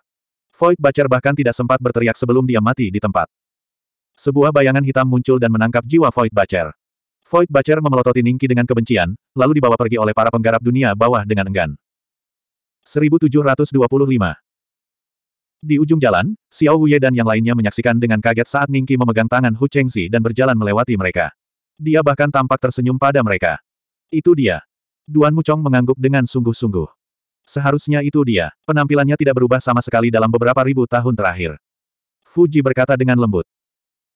Void Bacer bahkan tidak sempat berteriak sebelum dia mati di tempat. Sebuah bayangan hitam muncul dan menangkap jiwa Void Bacer. Void Bacer memelototi Ningki dengan kebencian, lalu dibawa pergi oleh para penggarap dunia bawah dengan enggan. 1725 Di ujung jalan, Xiao Wuye dan yang lainnya menyaksikan dengan kaget saat Ningki memegang tangan Hu Chengzi dan berjalan melewati mereka. Dia bahkan tampak tersenyum pada mereka. Itu dia. Duan Mucong mengangguk dengan sungguh-sungguh. Seharusnya itu dia. Penampilannya tidak berubah sama sekali dalam beberapa ribu tahun terakhir. Fuji berkata dengan lembut.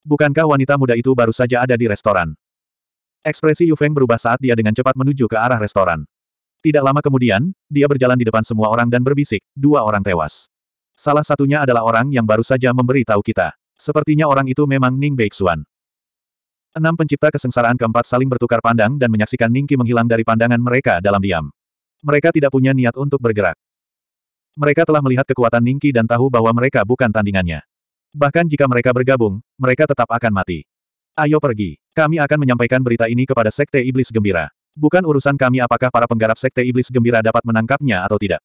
Bukankah wanita muda itu baru saja ada di restoran? Ekspresi Yu Feng berubah saat dia dengan cepat menuju ke arah restoran. Tidak lama kemudian, dia berjalan di depan semua orang dan berbisik, dua orang tewas. Salah satunya adalah orang yang baru saja memberi tahu kita. Sepertinya orang itu memang Ning Beixuan. Enam pencipta kesengsaraan keempat saling bertukar pandang dan menyaksikan Ning Ningki menghilang dari pandangan mereka dalam diam. Mereka tidak punya niat untuk bergerak. Mereka telah melihat kekuatan Ning Ningki dan tahu bahwa mereka bukan tandingannya. Bahkan jika mereka bergabung, mereka tetap akan mati. Ayo pergi. Kami akan menyampaikan berita ini kepada Sekte Iblis Gembira. Bukan urusan kami apakah para penggarap Sekte Iblis Gembira dapat menangkapnya atau tidak.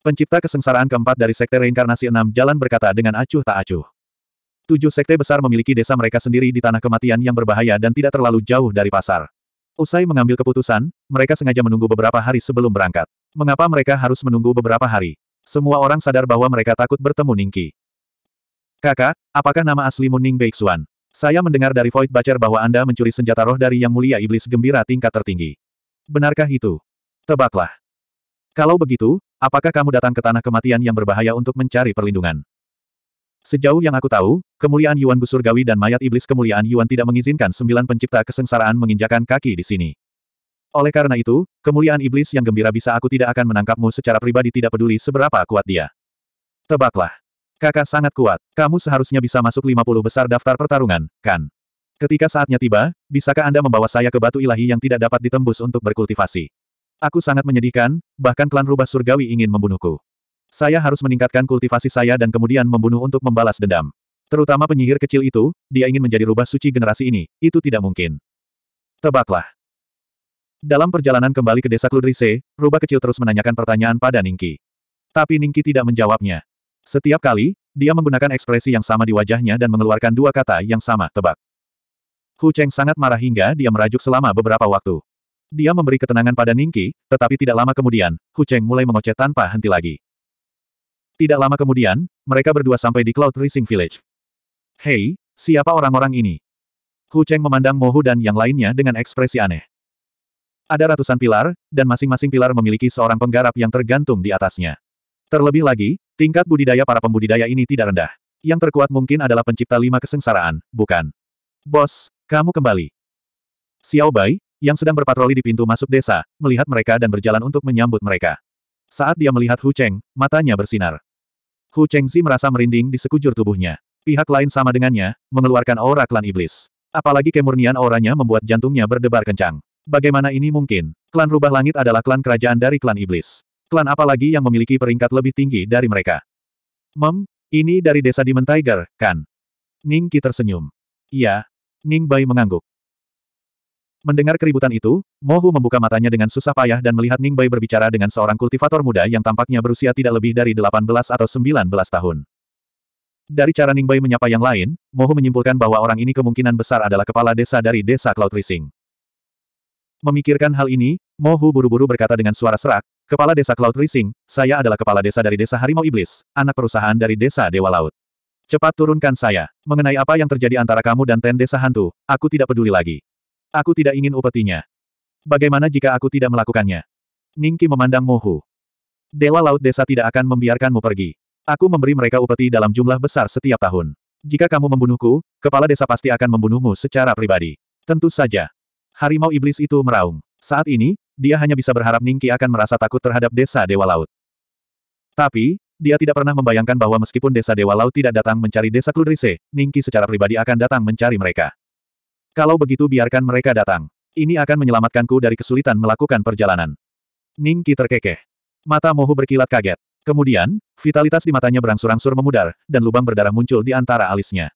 Pencipta kesengsaraan keempat dari Sekte Reinkarnasi Enam Jalan berkata dengan acuh tak acuh. Tujuh sekte besar memiliki desa mereka sendiri di tanah kematian yang berbahaya dan tidak terlalu jauh dari pasar. Usai mengambil keputusan, mereka sengaja menunggu beberapa hari sebelum berangkat. Mengapa mereka harus menunggu beberapa hari? Semua orang sadar bahwa mereka takut bertemu Ningki. Kakak, apakah nama aslimu Ning Beixuan? Saya mendengar dari Void Bacer bahwa Anda mencuri senjata roh dari Yang Mulia Iblis Gembira tingkat tertinggi. Benarkah itu? Tebaklah. Kalau begitu, apakah kamu datang ke tanah kematian yang berbahaya untuk mencari perlindungan? Sejauh yang aku tahu, kemuliaan Yuan Busurgawi dan mayat iblis kemuliaan Yuan tidak mengizinkan sembilan pencipta kesengsaraan menginjakan kaki di sini. Oleh karena itu, kemuliaan iblis yang gembira bisa aku tidak akan menangkapmu secara pribadi tidak peduli seberapa kuat dia. Tebaklah. Kakak sangat kuat. Kamu seharusnya bisa masuk 50 besar daftar pertarungan, kan? Ketika saatnya tiba, bisakah Anda membawa saya ke batu ilahi yang tidak dapat ditembus untuk berkultivasi? Aku sangat menyedihkan, bahkan klan rubah surgawi ingin membunuhku. Saya harus meningkatkan kultivasi saya dan kemudian membunuh untuk membalas dendam. Terutama penyihir kecil itu, dia ingin menjadi rubah suci generasi ini, itu tidak mungkin. Tebaklah. Dalam perjalanan kembali ke desa Kludrise, rubah kecil terus menanyakan pertanyaan pada Ningki. Tapi Ningki tidak menjawabnya. Setiap kali, dia menggunakan ekspresi yang sama di wajahnya dan mengeluarkan dua kata yang sama, tebak. Hu Cheng sangat marah hingga dia merajuk selama beberapa waktu. Dia memberi ketenangan pada Ningki, tetapi tidak lama kemudian, Hu Cheng mulai mengoceh tanpa henti lagi. Tidak lama kemudian, mereka berdua sampai di Cloud Rising Village. Hei, siapa orang-orang ini? Hu Cheng memandang Mohu dan yang lainnya dengan ekspresi aneh. Ada ratusan pilar, dan masing-masing pilar memiliki seorang penggarap yang tergantung di atasnya. Terlebih lagi, Tingkat budidaya para pembudidaya ini tidak rendah. Yang terkuat mungkin adalah pencipta lima kesengsaraan, bukan? Bos, kamu kembali. Xiao Bai, yang sedang berpatroli di pintu masuk desa, melihat mereka dan berjalan untuk menyambut mereka. Saat dia melihat Hu Cheng, matanya bersinar. Hu Zi merasa merinding di sekujur tubuhnya. Pihak lain sama dengannya, mengeluarkan aura klan iblis. Apalagi kemurnian auranya membuat jantungnya berdebar kencang. Bagaimana ini mungkin? Klan Rubah Langit adalah klan kerajaan dari klan iblis. Klan apa lagi yang memiliki peringkat lebih tinggi dari mereka? Mem, ini dari desa Demon Tiger, kan? Ning Qi tersenyum. Iya. Ning Bai mengangguk. Mendengar keributan itu, Mohu membuka matanya dengan susah payah dan melihat Ning Bai berbicara dengan seorang kultivator muda yang tampaknya berusia tidak lebih dari 18 atau 19 tahun. Dari cara Ning Bai menyapa yang lain, Mohu menyimpulkan bahwa orang ini kemungkinan besar adalah kepala desa dari desa Cloud Rising. Memikirkan hal ini, Mohu buru-buru berkata dengan suara serak, Kepala Desa Cloud Rising, saya adalah kepala desa dari Desa Harimau Iblis, anak perusahaan dari Desa Dewa Laut. Cepat turunkan saya. Mengenai apa yang terjadi antara kamu dan Ten Desa Hantu, aku tidak peduli lagi. Aku tidak ingin upetinya. Bagaimana jika aku tidak melakukannya? Ningki memandang Mohu. Dewa Laut Desa tidak akan membiarkanmu pergi. Aku memberi mereka upeti dalam jumlah besar setiap tahun. Jika kamu membunuhku, kepala desa pasti akan membunuhmu secara pribadi. Tentu saja. Harimau iblis itu meraung. Saat ini, dia hanya bisa berharap Ningki akan merasa takut terhadap desa Dewa Laut. Tapi, dia tidak pernah membayangkan bahwa meskipun desa Dewa Laut tidak datang mencari desa Kludrise, Ningki secara pribadi akan datang mencari mereka. Kalau begitu biarkan mereka datang. Ini akan menyelamatkanku dari kesulitan melakukan perjalanan. Ningki terkekeh. Mata Mohu berkilat kaget. Kemudian, vitalitas di matanya berangsur-angsur memudar, dan lubang berdarah muncul di antara alisnya.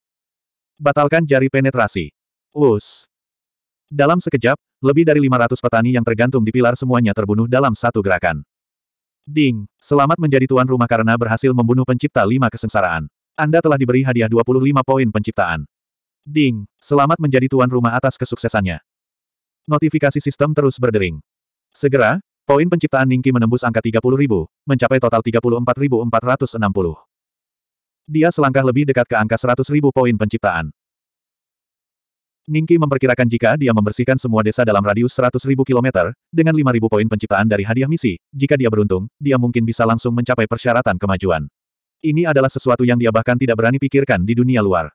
Batalkan jari penetrasi. Us. Dalam sekejap, lebih dari 500 petani yang tergantung di pilar semuanya terbunuh dalam satu gerakan. Ding, selamat menjadi tuan rumah karena berhasil membunuh pencipta lima kesengsaraan. Anda telah diberi hadiah 25 poin penciptaan. Ding, selamat menjadi tuan rumah atas kesuksesannya. Notifikasi sistem terus berdering. Segera, poin penciptaan Ningki menembus angka 30.000, mencapai total 34.460. Dia selangkah lebih dekat ke angka 100.000 poin penciptaan. Ningki memperkirakan jika dia membersihkan semua desa dalam radius 100.000 km, dengan 5.000 poin penciptaan dari hadiah misi, jika dia beruntung, dia mungkin bisa langsung mencapai persyaratan kemajuan. Ini adalah sesuatu yang dia bahkan tidak berani pikirkan di dunia luar.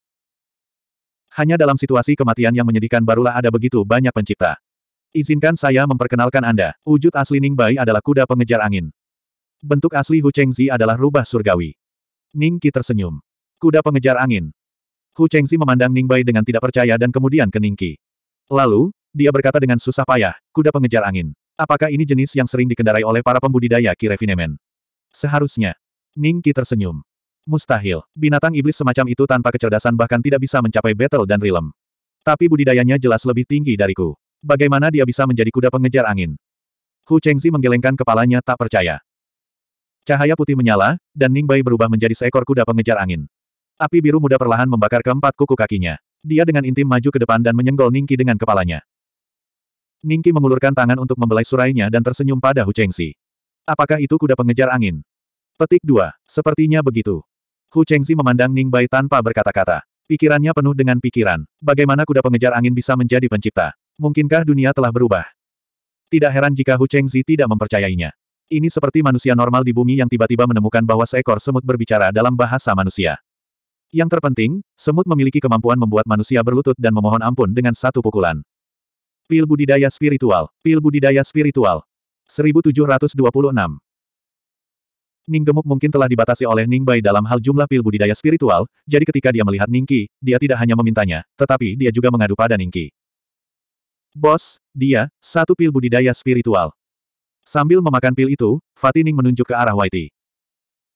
Hanya dalam situasi kematian yang menyedihkan barulah ada begitu banyak pencipta. Izinkan saya memperkenalkan Anda, wujud asli Ningbai adalah kuda pengejar angin. Bentuk asli Hu Chengzi adalah rubah surgawi. Ningki tersenyum. Kuda pengejar angin, Hu Chengzi memandang Ning Bai dengan tidak percaya dan kemudian ke Ningki. Lalu, dia berkata dengan susah payah, kuda pengejar angin. Apakah ini jenis yang sering dikendarai oleh para pembudidaya Kirevinemen? Seharusnya. Qi tersenyum. Mustahil. Binatang iblis semacam itu tanpa kecerdasan bahkan tidak bisa mencapai battle dan realm. Tapi budidayanya jelas lebih tinggi dariku. Bagaimana dia bisa menjadi kuda pengejar angin? Hu Chengzi menggelengkan kepalanya tak percaya. Cahaya putih menyala, dan Ningbai berubah menjadi seekor kuda pengejar angin. Api biru muda perlahan membakar keempat kuku kakinya. Dia dengan intim maju ke depan dan menyenggol Ningki dengan kepalanya. Ningki mengulurkan tangan untuk membelai surainya dan tersenyum pada Hu Chengzi. Apakah itu kuda pengejar angin? Petik 2. Sepertinya begitu. Hu Chengzi memandang Ning Bai tanpa berkata-kata. Pikirannya penuh dengan pikiran. Bagaimana kuda pengejar angin bisa menjadi pencipta? Mungkinkah dunia telah berubah? Tidak heran jika Hu Chengzi tidak mempercayainya. Ini seperti manusia normal di bumi yang tiba-tiba menemukan bahwa seekor semut berbicara dalam bahasa manusia. Yang terpenting, semut memiliki kemampuan membuat manusia berlutut dan memohon ampun dengan satu pukulan. Pil budidaya spiritual, pil budidaya spiritual. 1726. Ning Gemuk mungkin telah dibatasi oleh Ning Bai dalam hal jumlah pil budidaya spiritual, jadi ketika dia melihat Ning Qi, dia tidak hanya memintanya, tetapi dia juga mengadu pada Ning Qi. Bos, dia, satu pil budidaya spiritual. Sambil memakan pil itu, Fatining menunjuk ke arah Whitey.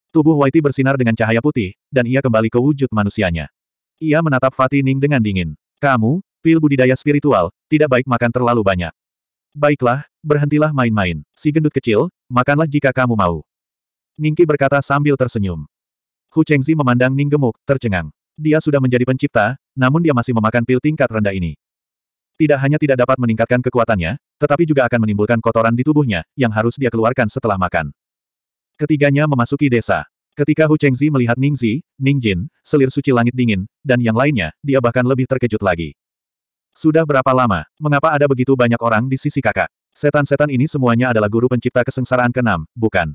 Tubuh Whitey bersinar dengan cahaya putih, dan ia kembali ke wujud manusianya. Ia menatap Fatih Ning dengan dingin. Kamu, pil budidaya spiritual, tidak baik makan terlalu banyak. Baiklah, berhentilah main-main. Si gendut kecil, makanlah jika kamu mau. Ningki berkata sambil tersenyum. Hu Chengzi memandang Ning gemuk, tercengang. Dia sudah menjadi pencipta, namun dia masih memakan pil tingkat rendah ini. Tidak hanya tidak dapat meningkatkan kekuatannya, tetapi juga akan menimbulkan kotoran di tubuhnya, yang harus dia keluarkan setelah makan. Ketiganya memasuki desa. Ketika Hu Chengzi melihat Ningzi, Ningjin, selir suci langit dingin, dan yang lainnya, dia bahkan lebih terkejut lagi. Sudah berapa lama, mengapa ada begitu banyak orang di sisi kakak? Setan-setan ini semuanya adalah guru pencipta kesengsaraan keenam, bukan?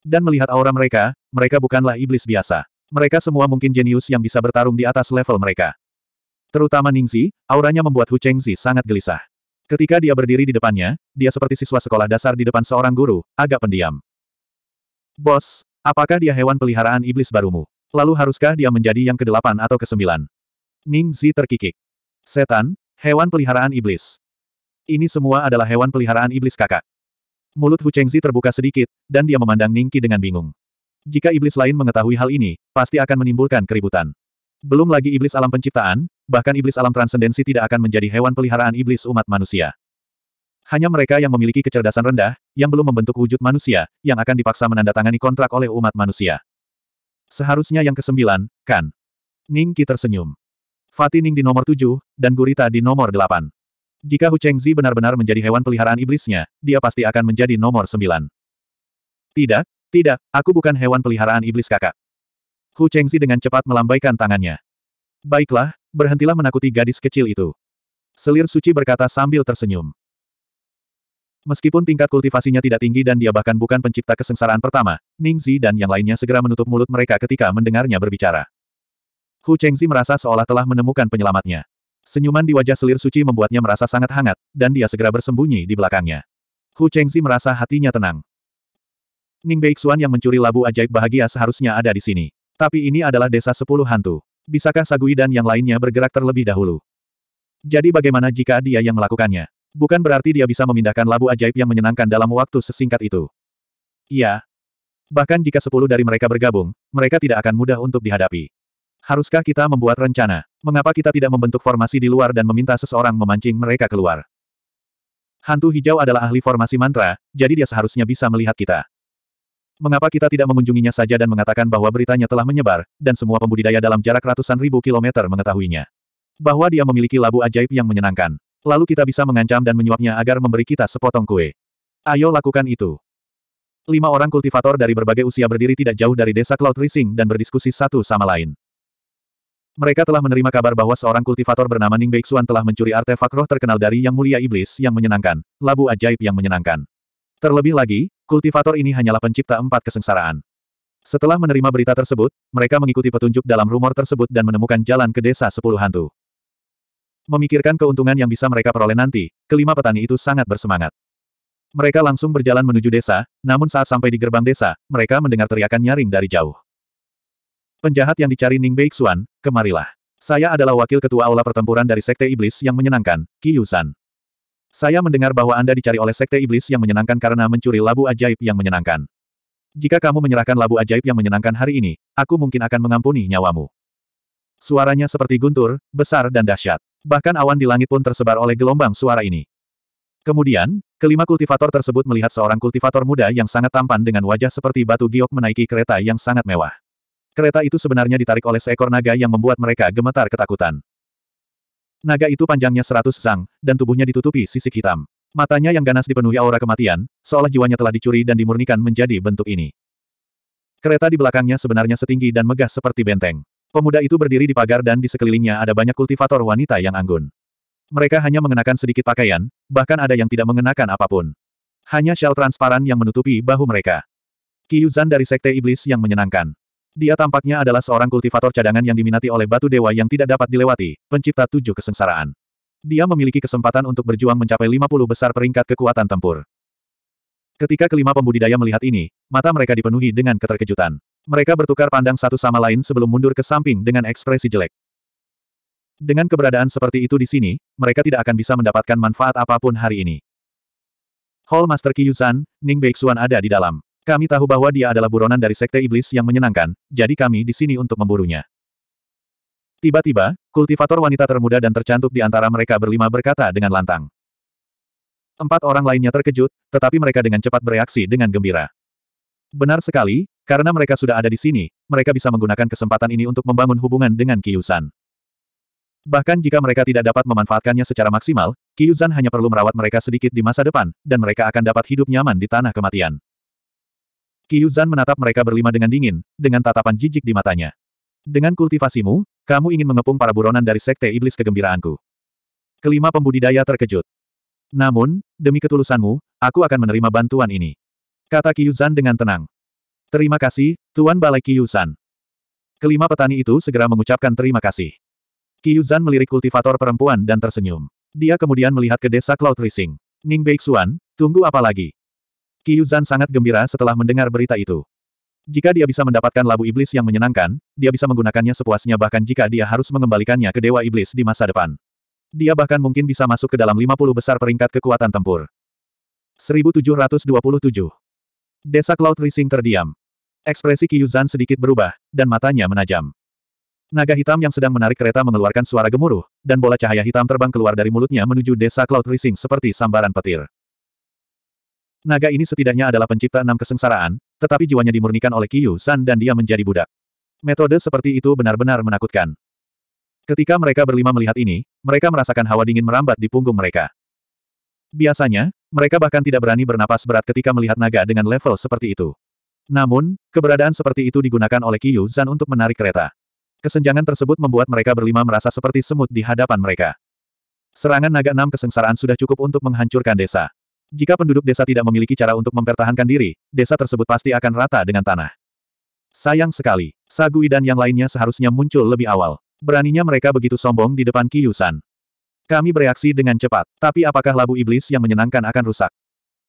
Dan melihat aura mereka, mereka bukanlah iblis biasa. Mereka semua mungkin jenius yang bisa bertarung di atas level mereka. Terutama Ningzi, auranya membuat Hu Chengzi sangat gelisah. Ketika dia berdiri di depannya, dia seperti siswa sekolah dasar di depan seorang guru, agak pendiam. Bos, apakah dia hewan peliharaan iblis barumu? Lalu haruskah dia menjadi yang kedelapan atau kesembilan? Ning Zi terkikik. Setan, hewan peliharaan iblis. Ini semua adalah hewan peliharaan iblis kakak. Mulut Hu Chengzi terbuka sedikit, dan dia memandang Ningqi dengan bingung. Jika iblis lain mengetahui hal ini, pasti akan menimbulkan keributan. Belum lagi iblis alam penciptaan, bahkan iblis alam transendensi tidak akan menjadi hewan peliharaan iblis umat manusia. Hanya mereka yang memiliki kecerdasan rendah, yang belum membentuk wujud manusia, yang akan dipaksa menandatangani kontrak oleh umat manusia. Seharusnya yang kesembilan, kan? Ning Qi tersenyum. Fatih Ning di nomor tujuh, dan Gurita di nomor delapan. Jika Hu Chengzi benar-benar menjadi hewan peliharaan iblisnya, dia pasti akan menjadi nomor sembilan. Tidak, tidak, aku bukan hewan peliharaan iblis kakak. Hu Chengzi dengan cepat melambaikan tangannya. Baiklah, berhentilah menakuti gadis kecil itu. Selir suci berkata sambil tersenyum. Meskipun tingkat kultivasinya tidak tinggi dan dia bahkan bukan pencipta kesengsaraan pertama, Ningzi dan yang lainnya segera menutup mulut mereka ketika mendengarnya berbicara. Hu Chengzi merasa seolah telah menemukan penyelamatnya. Senyuman di wajah selir suci membuatnya merasa sangat hangat, dan dia segera bersembunyi di belakangnya. Hu Chengzi merasa hatinya tenang. Ning Beixuan yang mencuri labu ajaib bahagia seharusnya ada di sini. Tapi ini adalah desa sepuluh hantu. Bisakah Sagui dan yang lainnya bergerak terlebih dahulu? Jadi bagaimana jika dia yang melakukannya? Bukan berarti dia bisa memindahkan labu ajaib yang menyenangkan dalam waktu sesingkat itu. Iya. Bahkan jika sepuluh dari mereka bergabung, mereka tidak akan mudah untuk dihadapi. Haruskah kita membuat rencana? Mengapa kita tidak membentuk formasi di luar dan meminta seseorang memancing mereka keluar? Hantu hijau adalah ahli formasi mantra, jadi dia seharusnya bisa melihat kita. Mengapa kita tidak mengunjunginya saja dan mengatakan bahwa beritanya telah menyebar, dan semua pembudidaya dalam jarak ratusan ribu kilometer mengetahuinya? Bahwa dia memiliki labu ajaib yang menyenangkan. Lalu kita bisa mengancam dan menyuapnya agar memberi kita sepotong kue. Ayo lakukan itu. Lima orang kultivator dari berbagai usia berdiri tidak jauh dari desa Cloud Rising dan berdiskusi satu sama lain. Mereka telah menerima kabar bahwa seorang kultivator bernama Ning Beixuan telah mencuri artefak roh terkenal dari Yang Mulia Iblis yang menyenangkan, labu ajaib yang menyenangkan. Terlebih lagi, kultivator ini hanyalah pencipta empat kesengsaraan. Setelah menerima berita tersebut, mereka mengikuti petunjuk dalam rumor tersebut dan menemukan jalan ke desa sepuluh hantu. Memikirkan keuntungan yang bisa mereka peroleh nanti, kelima petani itu sangat bersemangat. Mereka langsung berjalan menuju desa, namun saat sampai di gerbang desa, mereka mendengar teriakan nyaring dari jauh. Penjahat yang dicari Ning Beixuan, kemarilah. Saya adalah wakil ketua aula pertempuran dari Sekte Iblis yang menyenangkan, Yusan. Saya mendengar bahwa Anda dicari oleh Sekte Iblis yang menyenangkan karena mencuri labu ajaib yang menyenangkan. Jika kamu menyerahkan labu ajaib yang menyenangkan hari ini, aku mungkin akan mengampuni nyawamu. Suaranya seperti guntur, besar dan dahsyat. Bahkan awan di langit pun tersebar oleh gelombang suara ini. Kemudian, kelima kultivator tersebut melihat seorang kultivator muda yang sangat tampan dengan wajah seperti batu giok menaiki kereta yang sangat mewah. Kereta itu sebenarnya ditarik oleh seekor naga yang membuat mereka gemetar ketakutan. Naga itu panjangnya seratus sang, dan tubuhnya ditutupi sisik hitam. Matanya yang ganas dipenuhi aura kematian, seolah jiwanya telah dicuri dan dimurnikan menjadi bentuk ini. Kereta di belakangnya sebenarnya setinggi dan megah seperti benteng. Pemuda itu berdiri di pagar dan di sekelilingnya ada banyak kultivator wanita yang anggun. Mereka hanya mengenakan sedikit pakaian, bahkan ada yang tidak mengenakan apapun. Hanya shell transparan yang menutupi bahu mereka. Kiyuzan dari Sekte Iblis yang menyenangkan. Dia tampaknya adalah seorang kultivator cadangan yang diminati oleh batu dewa yang tidak dapat dilewati, pencipta tujuh kesengsaraan. Dia memiliki kesempatan untuk berjuang mencapai 50 besar peringkat kekuatan tempur. Ketika kelima pembudidaya melihat ini, mata mereka dipenuhi dengan keterkejutan. Mereka bertukar pandang satu sama lain sebelum mundur ke samping dengan ekspresi jelek. Dengan keberadaan seperti itu di sini, mereka tidak akan bisa mendapatkan manfaat apapun hari ini. Hall Master Qiyuzan, Ning Beixuan ada di dalam. Kami tahu bahwa dia adalah buronan dari Sekte Iblis yang menyenangkan, jadi kami di sini untuk memburunya. Tiba-tiba, kultivator wanita termuda dan tercantik di antara mereka berlima berkata dengan lantang. Empat orang lainnya terkejut, tetapi mereka dengan cepat bereaksi dengan gembira. Benar sekali, karena mereka sudah ada di sini, mereka bisa menggunakan kesempatan ini untuk membangun hubungan dengan Kiyusan. Bahkan jika mereka tidak dapat memanfaatkannya secara maksimal, Kiyuzan hanya perlu merawat mereka sedikit di masa depan, dan mereka akan dapat hidup nyaman di tanah kematian. Kiyuzan menatap mereka berlima dengan dingin, dengan tatapan jijik di matanya. Dengan kultivasimu, kamu ingin mengepung para buronan dari sekte iblis kegembiraanku. Kelima pembudidaya terkejut. Namun, demi ketulusanmu, aku akan menerima bantuan ini. Kata Kiyuzan dengan tenang. Terima kasih, Tuan Balai Kiyuzan. Kelima petani itu segera mengucapkan terima kasih. Kiyuzan melirik kultivator perempuan dan tersenyum. Dia kemudian melihat ke desa Cloud Rising. Ning Beixuan, tunggu apa lagi? Kiyuzan sangat gembira setelah mendengar berita itu. Jika dia bisa mendapatkan labu iblis yang menyenangkan, dia bisa menggunakannya sepuasnya bahkan jika dia harus mengembalikannya ke Dewa Iblis di masa depan. Dia bahkan mungkin bisa masuk ke dalam 50 besar peringkat kekuatan tempur. 1727 Desa Cloud Rising terdiam. Ekspresi Kiyuzan sedikit berubah, dan matanya menajam. Naga hitam yang sedang menarik kereta mengeluarkan suara gemuruh, dan bola cahaya hitam terbang keluar dari mulutnya menuju desa Cloud Rising seperti sambaran petir. Naga ini setidaknya adalah pencipta enam kesengsaraan, tetapi jiwanya dimurnikan oleh Kiyu San dan dia menjadi budak. Metode seperti itu benar-benar menakutkan. Ketika mereka berlima melihat ini, mereka merasakan hawa dingin merambat di punggung mereka. Biasanya, mereka bahkan tidak berani bernapas berat ketika melihat naga dengan level seperti itu. Namun, keberadaan seperti itu digunakan oleh Qiyu Zan untuk menarik kereta. Kesenjangan tersebut membuat mereka berlima merasa seperti semut di hadapan mereka. Serangan naga enam kesengsaraan sudah cukup untuk menghancurkan desa. Jika penduduk desa tidak memiliki cara untuk mempertahankan diri, desa tersebut pasti akan rata dengan tanah. Sayang sekali, Sagui dan yang lainnya seharusnya muncul lebih awal. Beraninya mereka begitu sombong di depan Kiyusan. Kami bereaksi dengan cepat, tapi apakah labu iblis yang menyenangkan akan rusak?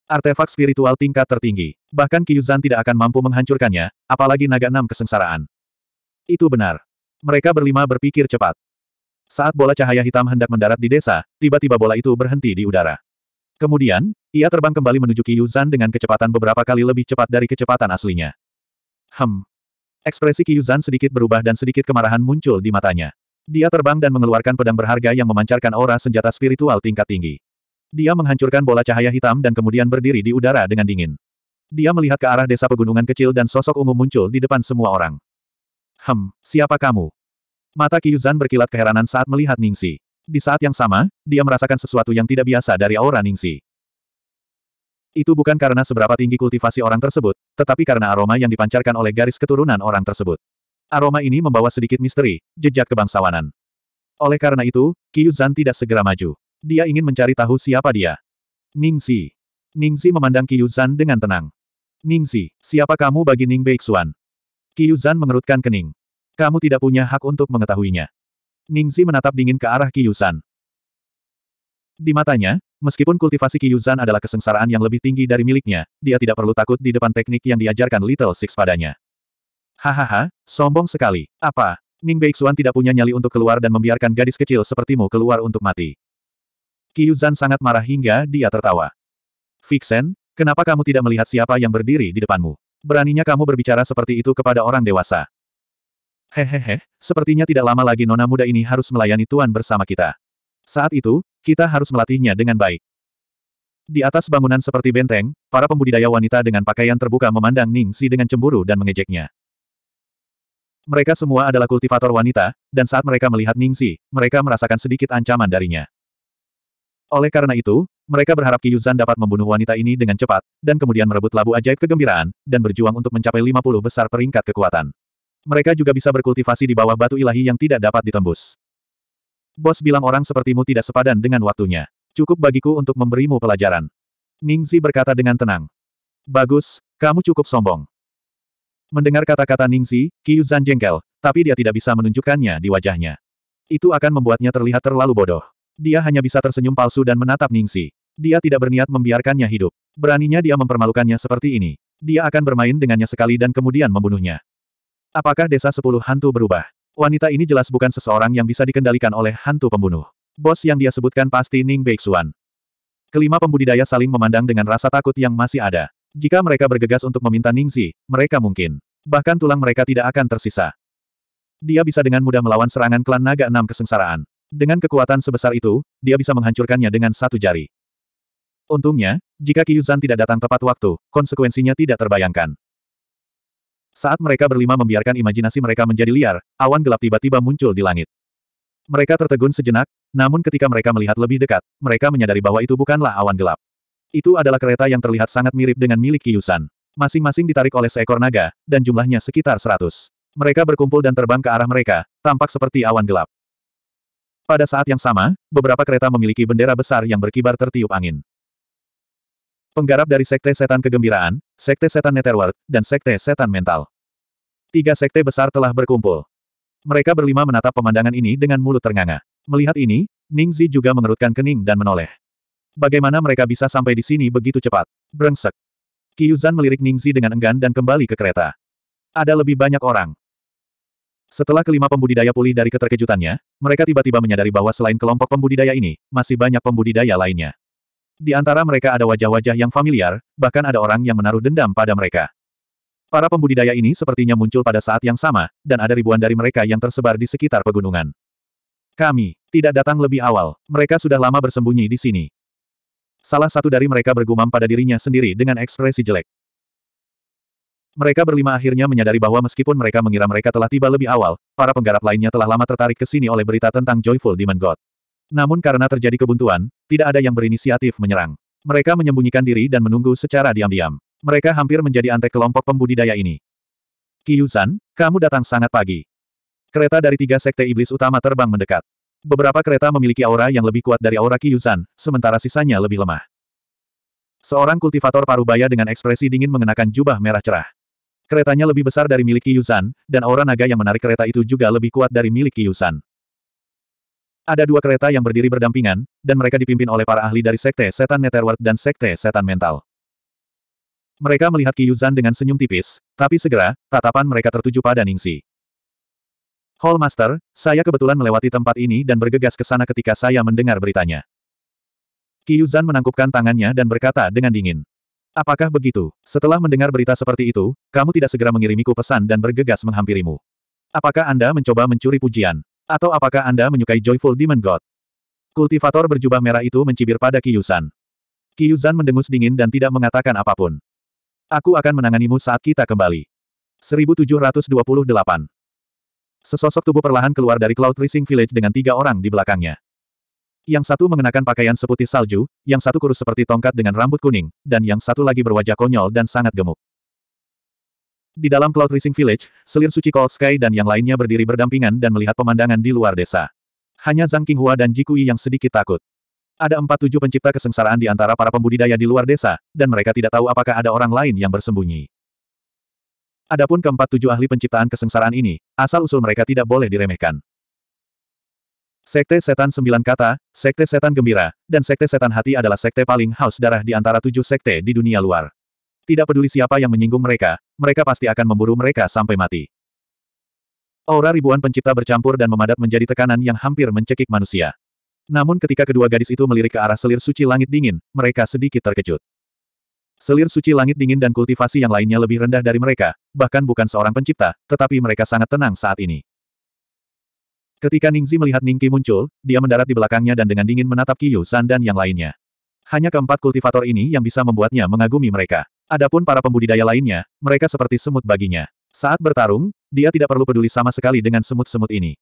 Artefak spiritual tingkat tertinggi. Bahkan Kyuzan tidak akan mampu menghancurkannya, apalagi naga enam kesengsaraan. Itu benar. Mereka berlima berpikir cepat. Saat bola cahaya hitam hendak mendarat di desa, tiba-tiba bola itu berhenti di udara. Kemudian, ia terbang kembali menuju Kyuzan dengan kecepatan beberapa kali lebih cepat dari kecepatan aslinya. Hem. Ekspresi Kyuzan sedikit berubah dan sedikit kemarahan muncul di matanya. Dia terbang dan mengeluarkan pedang berharga yang memancarkan aura senjata spiritual tingkat tinggi. Dia menghancurkan bola cahaya hitam dan kemudian berdiri di udara dengan dingin. Dia melihat ke arah desa pegunungan kecil dan sosok ungu muncul di depan semua orang. Hem, siapa kamu? Mata Kiyuzan berkilat keheranan saat melihat Ningxi. Di saat yang sama, dia merasakan sesuatu yang tidak biasa dari aura Ningxi. Itu bukan karena seberapa tinggi kultivasi orang tersebut, tetapi karena aroma yang dipancarkan oleh garis keturunan orang tersebut. Aroma ini membawa sedikit misteri, jejak kebangsawanan. Oleh karena itu, Qiuzan tidak segera maju. Dia ingin mencari tahu siapa dia. Ningxi. Ningxi memandang Qiuzan dengan tenang. Ningxi, siapa kamu bagi Ning Beixuan? Qiuzan mengerutkan kening. Kamu tidak punya hak untuk mengetahuinya. Ningxi menatap dingin ke arah Qiuzan. Di matanya, meskipun kultivasi Qiuzan adalah kesengsaraan yang lebih tinggi dari miliknya, dia tidak perlu takut di depan teknik yang diajarkan Little Six padanya. Hahaha, sombong sekali. Apa? Ning Beixuan tidak punya nyali untuk keluar dan membiarkan gadis kecil sepertimu keluar untuk mati. Qiyuzan sangat marah hingga dia tertawa. Vixen, kenapa kamu tidak melihat siapa yang berdiri di depanmu? Beraninya kamu berbicara seperti itu kepada orang dewasa. Hehehe, sepertinya tidak lama lagi nona muda ini harus melayani tuan bersama kita. Saat itu, kita harus melatihnya dengan baik. Di atas bangunan seperti benteng, para pembudidaya wanita dengan pakaian terbuka memandang Ning Xi dengan cemburu dan mengejeknya. Mereka semua adalah kultivator wanita, dan saat mereka melihat Ningxi, mereka merasakan sedikit ancaman darinya. Oleh karena itu, mereka berharap Kiyuzan dapat membunuh wanita ini dengan cepat, dan kemudian merebut labu ajaib kegembiraan, dan berjuang untuk mencapai 50 besar peringkat kekuatan. Mereka juga bisa berkultivasi di bawah batu ilahi yang tidak dapat ditembus. Bos bilang orang sepertimu tidak sepadan dengan waktunya. Cukup bagiku untuk memberimu pelajaran. Ningzi berkata dengan tenang. Bagus, kamu cukup sombong. Mendengar kata-kata Ningxi, Qiu jengkel, tapi dia tidak bisa menunjukkannya di wajahnya. Itu akan membuatnya terlihat terlalu bodoh. Dia hanya bisa tersenyum palsu dan menatap Ningxi. Dia tidak berniat membiarkannya hidup. Beraninya dia mempermalukannya seperti ini. Dia akan bermain dengannya sekali dan kemudian membunuhnya. Apakah desa sepuluh hantu berubah? Wanita ini jelas bukan seseorang yang bisa dikendalikan oleh hantu pembunuh. Bos yang dia sebutkan pasti Ning Beixuan. Kelima pembudidaya saling memandang dengan rasa takut yang masih ada. Jika mereka bergegas untuk meminta Ningzi, mereka mungkin. Bahkan tulang mereka tidak akan tersisa. Dia bisa dengan mudah melawan serangan klan naga enam kesengsaraan. Dengan kekuatan sebesar itu, dia bisa menghancurkannya dengan satu jari. Untungnya, jika Kiyuzan tidak datang tepat waktu, konsekuensinya tidak terbayangkan. Saat mereka berlima membiarkan imajinasi mereka menjadi liar, awan gelap tiba-tiba muncul di langit. Mereka tertegun sejenak, namun ketika mereka melihat lebih dekat, mereka menyadari bahwa itu bukanlah awan gelap. Itu adalah kereta yang terlihat sangat mirip dengan milik Kiyusan. Masing-masing ditarik oleh seekor naga, dan jumlahnya sekitar seratus. Mereka berkumpul dan terbang ke arah mereka, tampak seperti awan gelap. Pada saat yang sama, beberapa kereta memiliki bendera besar yang berkibar tertiup angin. Penggarap dari Sekte Setan Kegembiraan, Sekte Setan Netherworld, dan Sekte Setan Mental. Tiga sekte besar telah berkumpul. Mereka berlima menatap pemandangan ini dengan mulut ternganga. Melihat ini, Ning Zi juga mengerutkan kening dan menoleh. Bagaimana mereka bisa sampai di sini begitu cepat? Brengsek. Kiyuzan melirik Ningzi dengan enggan dan kembali ke kereta. Ada lebih banyak orang. Setelah kelima pembudidaya pulih dari keterkejutannya, mereka tiba-tiba menyadari bahwa selain kelompok pembudidaya ini, masih banyak pembudidaya lainnya. Di antara mereka ada wajah-wajah yang familiar, bahkan ada orang yang menaruh dendam pada mereka. Para pembudidaya ini sepertinya muncul pada saat yang sama, dan ada ribuan dari mereka yang tersebar di sekitar pegunungan. Kami tidak datang lebih awal, mereka sudah lama bersembunyi di sini. Salah satu dari mereka bergumam pada dirinya sendiri dengan ekspresi jelek. Mereka berlima akhirnya menyadari bahwa meskipun mereka mengira mereka telah tiba lebih awal, para penggarap lainnya telah lama tertarik ke sini oleh berita tentang Joyful Demon God. Namun karena terjadi kebuntuan, tidak ada yang berinisiatif menyerang. Mereka menyembunyikan diri dan menunggu secara diam-diam. Mereka hampir menjadi antek kelompok pembudidaya ini. Kiyuzan, kamu datang sangat pagi. Kereta dari tiga sekte iblis utama terbang mendekat. Beberapa kereta memiliki aura yang lebih kuat dari aura Kiyusan, sementara sisanya lebih lemah. Seorang kultivator parubaya dengan ekspresi dingin mengenakan jubah merah cerah. Keretanya lebih besar dari milik Kiyusan, dan aura naga yang menarik kereta itu juga lebih kuat dari milik Kiyusan. Ada dua kereta yang berdiri berdampingan, dan mereka dipimpin oleh para ahli dari Sekte Setan Netherworld dan Sekte Setan Mental. Mereka melihat Kiyuzan dengan senyum tipis, tapi segera, tatapan mereka tertuju pada Ningsi. Hallmaster, saya kebetulan melewati tempat ini dan bergegas ke sana ketika saya mendengar beritanya. Kiyuzan menangkupkan tangannya dan berkata dengan dingin. Apakah begitu? Setelah mendengar berita seperti itu, kamu tidak segera mengirimiku pesan dan bergegas menghampirimu. Apakah Anda mencoba mencuri pujian? Atau apakah Anda menyukai Joyful Demon God? Kultivator berjubah merah itu mencibir pada Kiyuzan. Kiyuzan mendengus dingin dan tidak mengatakan apapun. Aku akan menanganimu saat kita kembali. 1728 Sesosok tubuh perlahan keluar dari Cloud Rising Village dengan tiga orang di belakangnya. Yang satu mengenakan pakaian seputih salju, yang satu kurus seperti tongkat dengan rambut kuning, dan yang satu lagi berwajah konyol dan sangat gemuk. Di dalam Cloud Rising Village, selir suci Cold Sky dan yang lainnya berdiri berdampingan dan melihat pemandangan di luar desa. Hanya Zhang Qinghua dan Jikui yang sedikit takut. Ada empat tujuh pencipta kesengsaraan di antara para pembudidaya di luar desa, dan mereka tidak tahu apakah ada orang lain yang bersembunyi. Adapun keempat tujuh ahli penciptaan kesengsaraan ini, asal-usul mereka tidak boleh diremehkan. Sekte Setan Sembilan Kata, Sekte Setan Gembira, dan Sekte Setan Hati adalah sekte paling haus darah di antara tujuh sekte di dunia luar. Tidak peduli siapa yang menyinggung mereka, mereka pasti akan memburu mereka sampai mati. Aura ribuan pencipta bercampur dan memadat menjadi tekanan yang hampir mencekik manusia. Namun ketika kedua gadis itu melirik ke arah selir suci langit dingin, mereka sedikit terkejut. Selir suci langit dingin dan kultivasi yang lainnya lebih rendah dari mereka, bahkan bukan seorang pencipta, tetapi mereka sangat tenang saat ini. Ketika Ningzi melihat Ningki muncul, dia mendarat di belakangnya dan dengan dingin menatap Kiyu San dan yang lainnya. Hanya keempat kultivator ini yang bisa membuatnya mengagumi mereka. Adapun para pembudidaya lainnya, mereka seperti semut baginya. Saat bertarung, dia tidak perlu peduli sama sekali dengan semut-semut ini.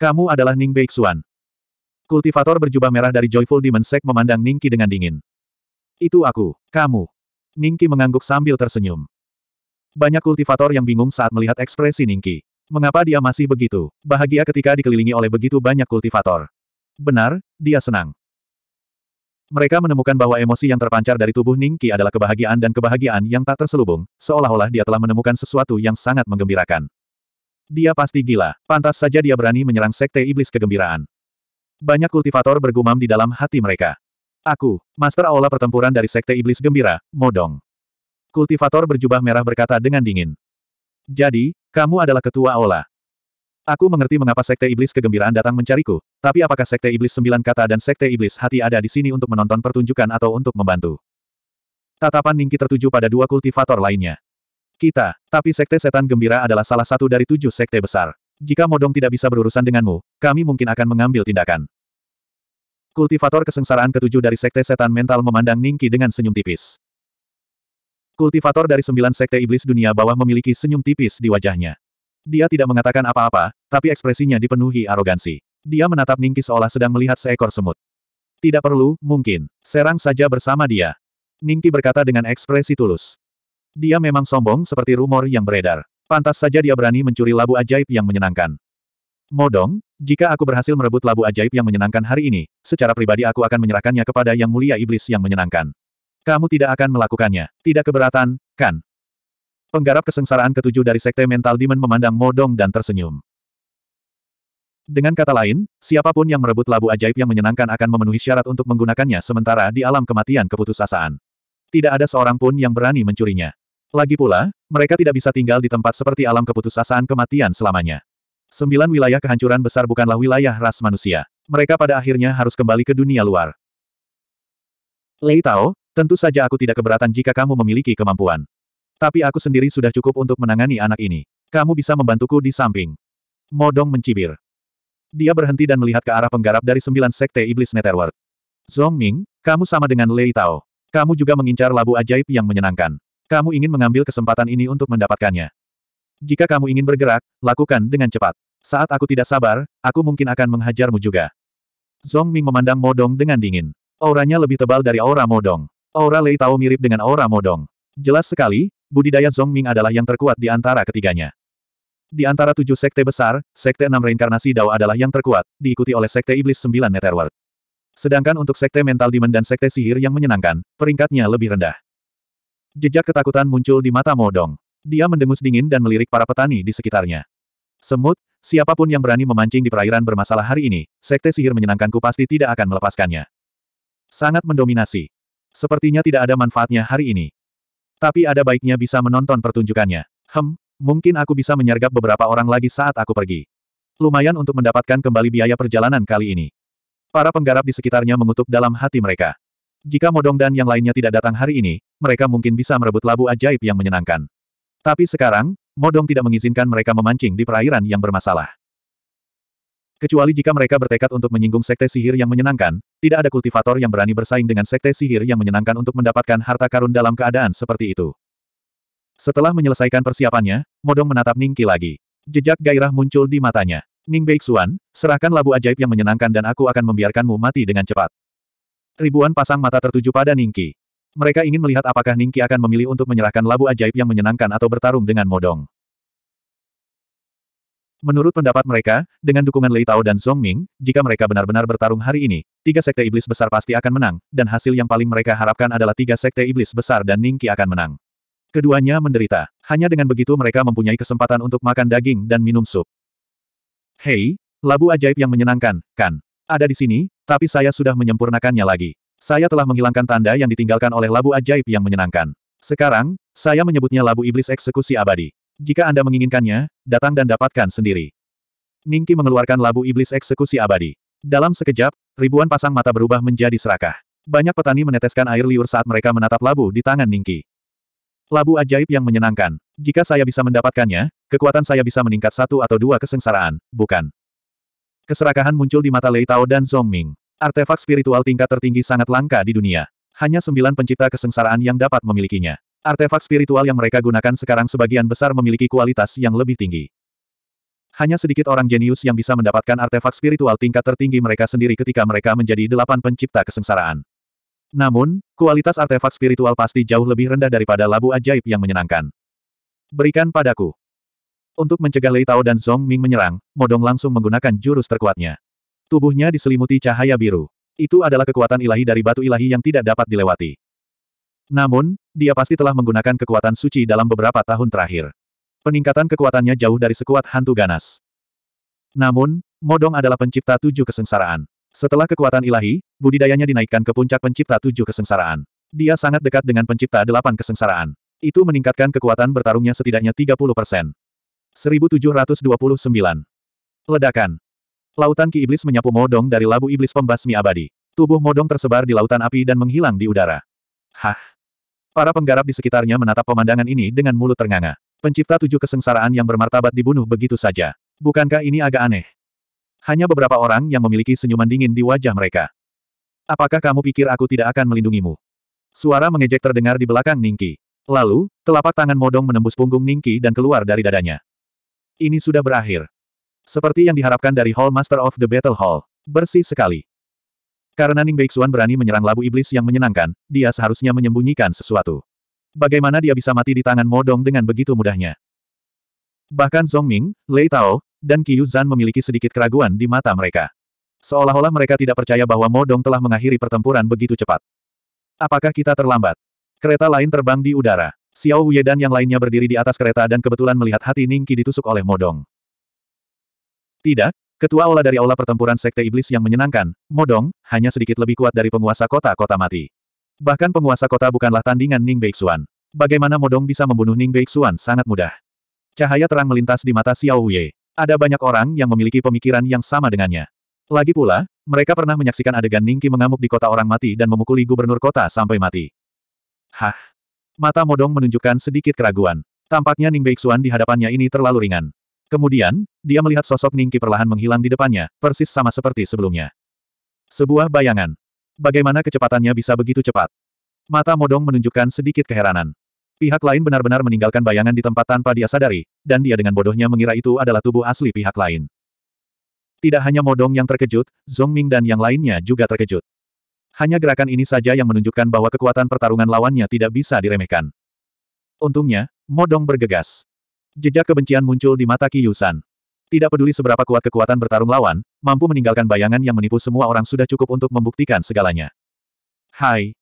Kamu adalah Ning Beixuan. Kultivator berjubah merah dari Joyful Demon Sek memandang Ningki dengan dingin. Itu aku, kamu. Ningki mengangguk sambil tersenyum. Banyak kultivator yang bingung saat melihat ekspresi Ningki. Mengapa dia masih begitu bahagia ketika dikelilingi oleh begitu banyak kultivator? Benar, dia senang. Mereka menemukan bahwa emosi yang terpancar dari tubuh Ningki adalah kebahagiaan dan kebahagiaan yang tak terselubung, seolah-olah dia telah menemukan sesuatu yang sangat menggembirakan. Dia pasti gila, pantas saja dia berani menyerang sekte iblis kegembiraan. Banyak kultivator bergumam di dalam hati mereka. Aku, Master Aula Pertempuran dari Sekte Iblis Gembira, Modong. Kultivator berjubah merah berkata dengan dingin. Jadi, kamu adalah ketua Aula. Aku mengerti mengapa Sekte Iblis Kegembiraan datang mencariku, tapi apakah Sekte Iblis Sembilan Kata dan Sekte Iblis Hati ada di sini untuk menonton pertunjukan atau untuk membantu? Tatapan Ningki tertuju pada dua kultivator lainnya. Kita, tapi Sekte Setan Gembira adalah salah satu dari tujuh sekte besar. Jika Modong tidak bisa berurusan denganmu, kami mungkin akan mengambil tindakan. Kultivator kesengsaraan ketujuh dari Sekte Setan Mental memandang Ningki dengan senyum tipis. Kultivator dari sembilan Sekte Iblis Dunia Bawah memiliki senyum tipis di wajahnya. Dia tidak mengatakan apa-apa, tapi ekspresinya dipenuhi arogansi. Dia menatap Ningki seolah sedang melihat seekor semut. Tidak perlu, mungkin. Serang saja bersama dia. Ningki berkata dengan ekspresi tulus. Dia memang sombong seperti rumor yang beredar. Pantas saja dia berani mencuri labu ajaib yang menyenangkan. Modong, jika aku berhasil merebut labu ajaib yang menyenangkan hari ini, secara pribadi aku akan menyerahkannya kepada yang mulia iblis yang menyenangkan. Kamu tidak akan melakukannya. Tidak keberatan, kan? Penggarap kesengsaraan ketujuh dari Sekte Mental Demon memandang Modong dan tersenyum. Dengan kata lain, siapapun yang merebut labu ajaib yang menyenangkan akan memenuhi syarat untuk menggunakannya sementara di alam kematian keputusasaan. Tidak ada seorang pun yang berani mencurinya. Lagi pula, mereka tidak bisa tinggal di tempat seperti alam keputusasaan kematian selamanya. Sembilan wilayah kehancuran besar bukanlah wilayah ras manusia. Mereka pada akhirnya harus kembali ke dunia luar. Lei Tao, tentu saja aku tidak keberatan jika kamu memiliki kemampuan. Tapi aku sendiri sudah cukup untuk menangani anak ini. Kamu bisa membantuku di samping. Modong mencibir. Dia berhenti dan melihat ke arah penggarap dari sembilan sekte iblis Netherworld. Zhong Ming, kamu sama dengan Lei Tao. Kamu juga mengincar labu ajaib yang menyenangkan. Kamu ingin mengambil kesempatan ini untuk mendapatkannya. Jika kamu ingin bergerak, lakukan dengan cepat. Saat aku tidak sabar, aku mungkin akan menghajarmu juga. Zong Ming memandang Modong dengan dingin. Auranya lebih tebal dari aura Modong. Aura Lei Tao mirip dengan aura Modong. Jelas sekali, budidaya Zong Ming adalah yang terkuat di antara ketiganya. Di antara tujuh sekte besar, sekte enam reinkarnasi Dao adalah yang terkuat, diikuti oleh sekte iblis sembilan Netherworld. Sedangkan untuk sekte mental demon dan sekte sihir yang menyenangkan, peringkatnya lebih rendah. Jejak ketakutan muncul di mata Modong. Dia mendengus dingin dan melirik para petani di sekitarnya. Semut, siapapun yang berani memancing di perairan bermasalah hari ini, sekte sihir menyenangkanku pasti tidak akan melepaskannya. Sangat mendominasi. Sepertinya tidak ada manfaatnya hari ini. Tapi ada baiknya bisa menonton pertunjukannya. Hem, mungkin aku bisa menyergap beberapa orang lagi saat aku pergi. Lumayan untuk mendapatkan kembali biaya perjalanan kali ini. Para penggarap di sekitarnya mengutuk dalam hati mereka. Jika Modong dan yang lainnya tidak datang hari ini, mereka mungkin bisa merebut labu ajaib yang menyenangkan. Tapi sekarang, Modong tidak mengizinkan mereka memancing di perairan yang bermasalah. Kecuali jika mereka bertekad untuk menyinggung sekte sihir yang menyenangkan, tidak ada kultivator yang berani bersaing dengan sekte sihir yang menyenangkan untuk mendapatkan harta karun dalam keadaan seperti itu. Setelah menyelesaikan persiapannya, Modong menatap Ningki lagi. Jejak gairah muncul di matanya. Ning Beixuan, serahkan labu ajaib yang menyenangkan dan aku akan membiarkanmu mati dengan cepat. Ribuan pasang mata tertuju pada Ningki. Mereka ingin melihat apakah Ningki akan memilih untuk menyerahkan labu ajaib yang menyenangkan atau bertarung dengan Modong. Menurut pendapat mereka, dengan dukungan Lei Tao dan Song Ming, jika mereka benar-benar bertarung hari ini, tiga sekte iblis besar pasti akan menang, dan hasil yang paling mereka harapkan adalah tiga sekte iblis besar dan Ningki akan menang. Keduanya menderita. Hanya dengan begitu mereka mempunyai kesempatan untuk makan daging dan minum sup. Hei, labu ajaib yang menyenangkan, kan? Ada di sini, tapi saya sudah menyempurnakannya lagi. Saya telah menghilangkan tanda yang ditinggalkan oleh labu ajaib yang menyenangkan. Sekarang, saya menyebutnya labu iblis eksekusi abadi. Jika Anda menginginkannya, datang dan dapatkan sendiri. Ningki mengeluarkan labu iblis eksekusi abadi. Dalam sekejap, ribuan pasang mata berubah menjadi serakah. Banyak petani meneteskan air liur saat mereka menatap labu di tangan Ningki. Labu ajaib yang menyenangkan. Jika saya bisa mendapatkannya, kekuatan saya bisa meningkat satu atau dua kesengsaraan, bukan? Keserakahan muncul di mata Lei Tao dan Zhong Ming. Artefak spiritual tingkat tertinggi sangat langka di dunia. Hanya sembilan pencipta kesengsaraan yang dapat memilikinya. Artefak spiritual yang mereka gunakan sekarang sebagian besar memiliki kualitas yang lebih tinggi. Hanya sedikit orang jenius yang bisa mendapatkan artefak spiritual tingkat tertinggi mereka sendiri ketika mereka menjadi delapan pencipta kesengsaraan. Namun, kualitas artefak spiritual pasti jauh lebih rendah daripada labu ajaib yang menyenangkan. Berikan padaku. Untuk mencegah Lei Tao dan Zhong Ming menyerang, Modong langsung menggunakan jurus terkuatnya. Tubuhnya diselimuti cahaya biru. Itu adalah kekuatan ilahi dari batu ilahi yang tidak dapat dilewati. Namun, dia pasti telah menggunakan kekuatan suci dalam beberapa tahun terakhir. Peningkatan kekuatannya jauh dari sekuat hantu ganas. Namun, Modong adalah pencipta tujuh kesengsaraan. Setelah kekuatan ilahi, budidayanya dinaikkan ke puncak pencipta tujuh kesengsaraan. Dia sangat dekat dengan pencipta delapan kesengsaraan. Itu meningkatkan kekuatan bertarungnya setidaknya 30 persen. 1729. Ledakan. Lautan Ki Iblis menyapu Modong dari labu Iblis Pembasmi Abadi. Tubuh Modong tersebar di lautan api dan menghilang di udara. Hah? Para penggarap di sekitarnya menatap pemandangan ini dengan mulut ternganga. Pencipta tujuh kesengsaraan yang bermartabat dibunuh begitu saja. Bukankah ini agak aneh? Hanya beberapa orang yang memiliki senyuman dingin di wajah mereka. Apakah kamu pikir aku tidak akan melindungimu? Suara mengejek terdengar di belakang Ningki. Lalu, telapak tangan Modong menembus punggung Ningki dan keluar dari dadanya. Ini sudah berakhir. Seperti yang diharapkan dari Hall Master of the Battle Hall. Bersih sekali. Karena Ning Beixuan berani menyerang labu iblis yang menyenangkan, dia seharusnya menyembunyikan sesuatu. Bagaimana dia bisa mati di tangan Modong dengan begitu mudahnya? Bahkan Zhong Ming, Lei Tao, dan Qiu Zan memiliki sedikit keraguan di mata mereka. Seolah-olah mereka tidak percaya bahwa Modong telah mengakhiri pertempuran begitu cepat. Apakah kita terlambat? Kereta lain terbang di udara. Xiao Wei dan yang lainnya berdiri di atas kereta dan kebetulan melihat hati Ning Qi ditusuk oleh Modong. Tidak, ketua aula dari aula pertempuran sekte iblis yang menyenangkan, Modong, hanya sedikit lebih kuat dari penguasa kota-kota mati. Bahkan penguasa kota bukanlah tandingan Ning Beixuan. Bagaimana Modong bisa membunuh Ning Beixuan sangat mudah. Cahaya terang melintas di mata Xiao Yue. Ada banyak orang yang memiliki pemikiran yang sama dengannya. Lagi pula, mereka pernah menyaksikan adegan Ning Ningki mengamuk di kota orang mati dan memukuli gubernur kota sampai mati. Hah? Mata Modong menunjukkan sedikit keraguan. Tampaknya Ning Beixuan di hadapannya ini terlalu ringan. Kemudian, dia melihat sosok Ningki perlahan menghilang di depannya, persis sama seperti sebelumnya. Sebuah bayangan. Bagaimana kecepatannya bisa begitu cepat? Mata Modong menunjukkan sedikit keheranan. Pihak lain benar-benar meninggalkan bayangan di tempat tanpa dia sadari, dan dia dengan bodohnya mengira itu adalah tubuh asli pihak lain. Tidak hanya Modong yang terkejut, Zongming dan yang lainnya juga terkejut. Hanya gerakan ini saja yang menunjukkan bahwa kekuatan pertarungan lawannya tidak bisa diremehkan. Untungnya, Modong bergegas. Jejak kebencian muncul di mata Ki Yusan. Tidak peduli seberapa kuat kekuatan bertarung lawan, mampu meninggalkan bayangan yang menipu semua orang sudah cukup untuk membuktikan segalanya. Hai.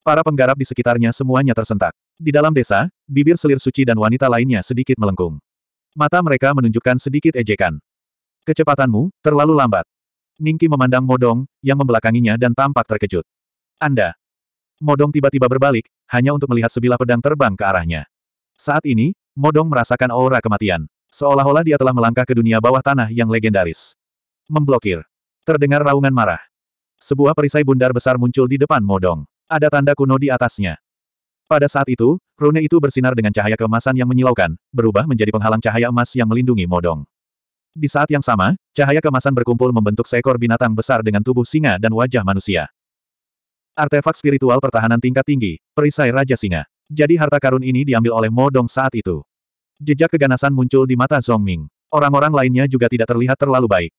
Para penggarap di sekitarnya semuanya tersentak. Di dalam desa, bibir selir suci dan wanita lainnya sedikit melengkung. Mata mereka menunjukkan sedikit ejekan. Kecepatanmu, terlalu lambat. Ningki memandang Modong, yang membelakanginya dan tampak terkejut. Anda. Modong tiba-tiba berbalik, hanya untuk melihat sebilah pedang terbang ke arahnya. Saat ini, Modong merasakan aura kematian. Seolah-olah dia telah melangkah ke dunia bawah tanah yang legendaris. Memblokir. Terdengar raungan marah. Sebuah perisai bundar besar muncul di depan Modong. Ada tanda kuno di atasnya. Pada saat itu, rune itu bersinar dengan cahaya keemasan yang menyilaukan, berubah menjadi penghalang cahaya emas yang melindungi Modong. Di saat yang sama, cahaya kemasan berkumpul membentuk seekor binatang besar dengan tubuh singa dan wajah manusia. Artefak spiritual pertahanan tingkat tinggi, perisai Raja Singa. Jadi harta karun ini diambil oleh Modong saat itu. Jejak keganasan muncul di mata Zhong Ming. Orang-orang lainnya juga tidak terlihat terlalu baik.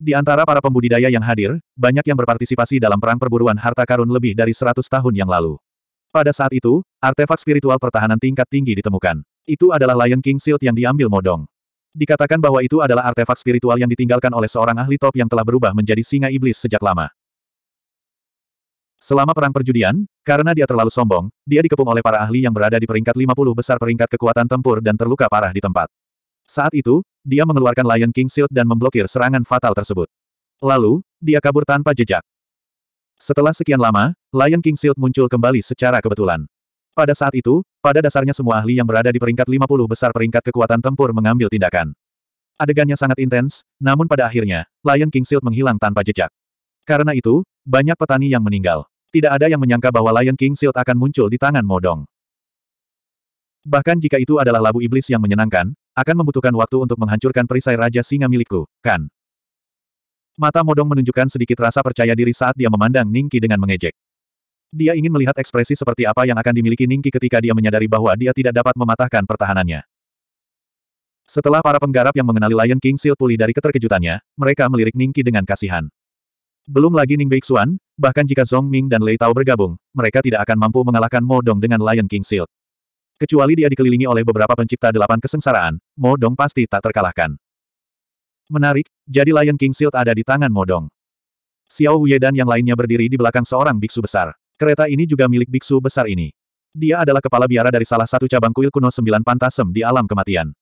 Di antara para pembudidaya yang hadir, banyak yang berpartisipasi dalam perang perburuan harta karun lebih dari 100 tahun yang lalu. Pada saat itu, artefak spiritual pertahanan tingkat tinggi ditemukan. Itu adalah Lion King Shield yang diambil Modong. Dikatakan bahwa itu adalah artefak spiritual yang ditinggalkan oleh seorang ahli top yang telah berubah menjadi singa iblis sejak lama. Selama perang perjudian, karena dia terlalu sombong, dia dikepung oleh para ahli yang berada di peringkat 50 besar peringkat kekuatan tempur dan terluka parah di tempat. Saat itu, dia mengeluarkan Lion King Shield dan memblokir serangan fatal tersebut. Lalu, dia kabur tanpa jejak. Setelah sekian lama, Lion King Shield muncul kembali secara kebetulan. Pada saat itu, pada dasarnya semua ahli yang berada di peringkat 50 besar peringkat kekuatan tempur mengambil tindakan. Adegannya sangat intens, namun pada akhirnya, Lion King Shield menghilang tanpa jejak. Karena itu, banyak petani yang meninggal. Tidak ada yang menyangka bahwa Lion King Shield akan muncul di tangan Modong. Bahkan jika itu adalah labu iblis yang menyenangkan, akan membutuhkan waktu untuk menghancurkan perisai Raja Singa milikku, kan? Mata Modong menunjukkan sedikit rasa percaya diri saat dia memandang Ningki dengan mengejek. Dia ingin melihat ekspresi seperti apa yang akan dimiliki Ningki ketika dia menyadari bahwa dia tidak dapat mematahkan pertahanannya. Setelah para penggarap yang mengenali Lion King Seal pulih dari keterkejutannya, mereka melirik Ningki dengan kasihan. Belum lagi Ning Beixuan, bahkan jika Zhong Ming dan Lei Tao bergabung, mereka tidak akan mampu mengalahkan Mo Dong dengan Lion King Shield. Kecuali dia dikelilingi oleh beberapa pencipta delapan kesengsaraan, Mo Dong pasti tak terkalahkan. Menarik, jadi Lion King Shield ada di tangan Mo Dong. Xiao Huye dan yang lainnya berdiri di belakang seorang biksu besar. Kereta ini juga milik biksu besar ini. Dia adalah kepala biara dari salah satu cabang kuil kuno sembilan pantasem di alam kematian.